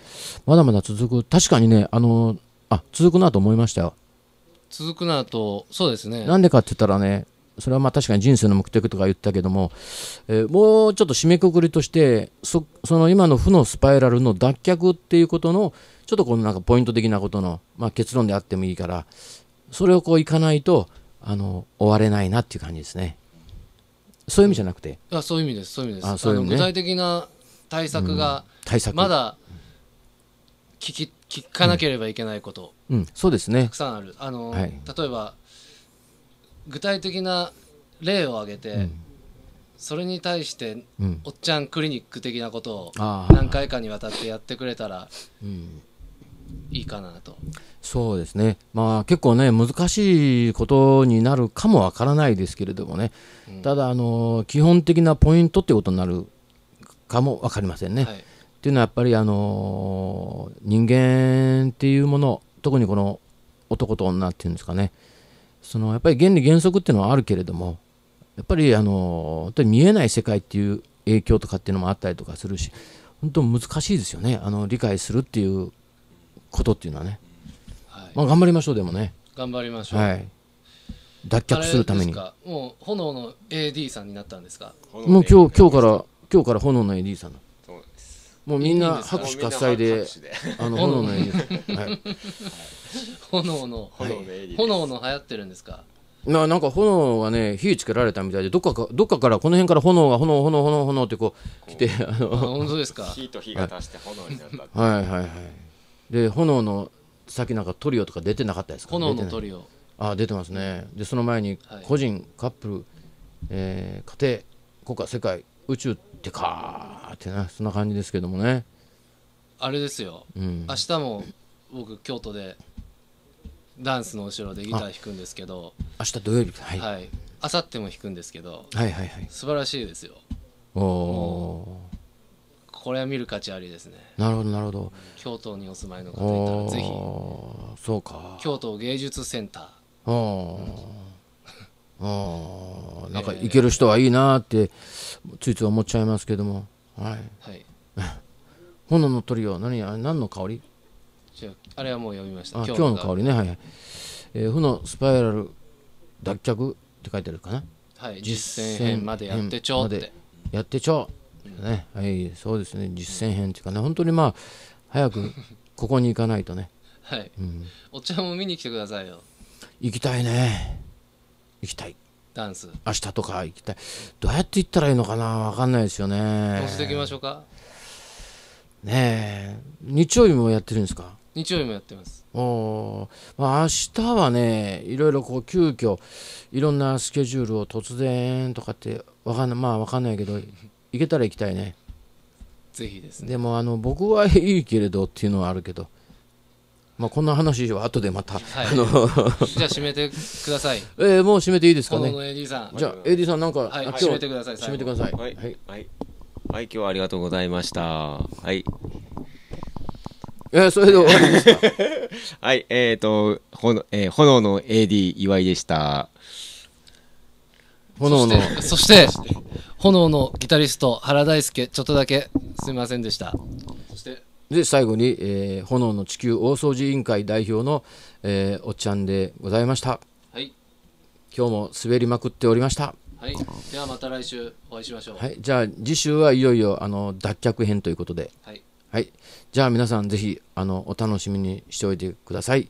まだまだ続く確かにねあのあ続くなと思いましたよ続くなとそうですねなんでかって言ったらねそれはまあ確かに人生の目的とか言ったけども、えー、もうちょっと締めくくりとしてそその今の負のスパイラルの脱却っていうことのちょっとこのなんかポイント的なことの、まあ、結論であってもいいからそれをこういかないとあの終われないなっていう感じですねそういう意味じゃなくてあそういう意味ですそういう意味ですあそういう、ね、具体的な対策が、うん、対策まだ聞き聞かなければいけないこと、うん、うん、そうですねたくさんあるあの、はい、例えば具体的な例を挙げて、うん、それに対して、おっちゃんクリニック的なことを何回かにわたってやってくれたら、うん、いいかなとそうですね、まあ、結構ね、難しいことになるかもわからないですけれどもね、うん、ただあの、基本的なポイントっていうことになるかも分かりませんね。はい、っていうのは、やっぱりあの人間っていうもの、特にこの男と女っていうんですかね、そのやっぱり原理原則っていうのはあるけれども、やっぱりあの本当に見えない世界っていう影響とかっていうのもあったりとかするし、本当難しいですよね、あの理解するっていうことっていうのはね、はい、まあ、頑張りましょうでもね頑張りましょう、はい、脱却するためにもう炎の AD さんになったんですかもう今日今日から今日から炎の AD さんそうでもうみんな拍手喝采で炎の AD さん、は炎の炎の AD 炎の流行ってるんですかななんか炎がね火つけられたみたいでどっかかどっかからこの辺から炎が炎炎炎炎ってこう来てあの本当ですか火と火が足して炎になったはいはいはいで炎の先なんかトリオとか出てなかったですか、炎のトリオあ出てますねでその前に個人、はい、カップル、えー、家庭国家世界宇宙ってかーってなそんな感じですけどもねあれですよ、うん、明日も僕京都でダンスの後ろでギター弾くんですけど明日土曜日はい、はい、明後日も弾くんですけどはいはいはい素晴らしいですよおおこれは見る価値ありですねなるほどなるほど京都にお住まいの方いたらぜひそうか京都芸術センターああ、なんか行ける人はいいなってついつい思っちゃいますけどもはい、はい、炎の鳥は何あ何の香りあれはもう読みました今日の香りねはいはい、えー、負のスパイラル脱却って書いてあるかなはい実践編までやってちょうってやってちょうね、はい、そうですね、実践編っていうかね、本当にまあ、早くここに行かないとね。はい、うん、お茶も見に来てくださいよ。行きたいね。行きたい。ダンス。明日とか行きたい。どうやって行ったらいいのかな、わかんないですよね。どうしていきましょうか。ねえ、日曜日もやってるんですか。日曜日もやってます。おまあ、明日はね、いろいろこう急遽いろんなスケジュールを突然とかってわかんない、まあわかんないけど、行けたら行きたいねぜひですねでもあの僕はいいけれどっていうのはあるけどまあこんな話は後でまた、はい、あのじゃあ締めてください えー、もう締めていいですかね AD さんじゃあ AD さんなんか、はい、締めてください締めてくださいはい、はいはい、はい、今日はありがとうございましたはいえー、それで終わりですか はいえっ、ー、とほの、えー、炎の AD 岩井でした炎のそして炎のギタリスト原大輔ちょっとだけすみませんでしたそしてで最後に、えー、炎の地球大掃除委員会代表の、えー、おっちゃんでございました、はい、今日も滑りまくっておりましたはい、ではまた来週お会いしましょう、はい、じゃあ次週はいよいよあの脱却編ということで、はい、はい、じゃあ皆さんぜひあのお楽しみにしておいてください。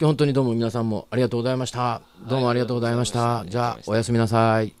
本当にどうも皆さんもありがとうございました。どうもありがとうございました。じゃあ、おやすみなさい。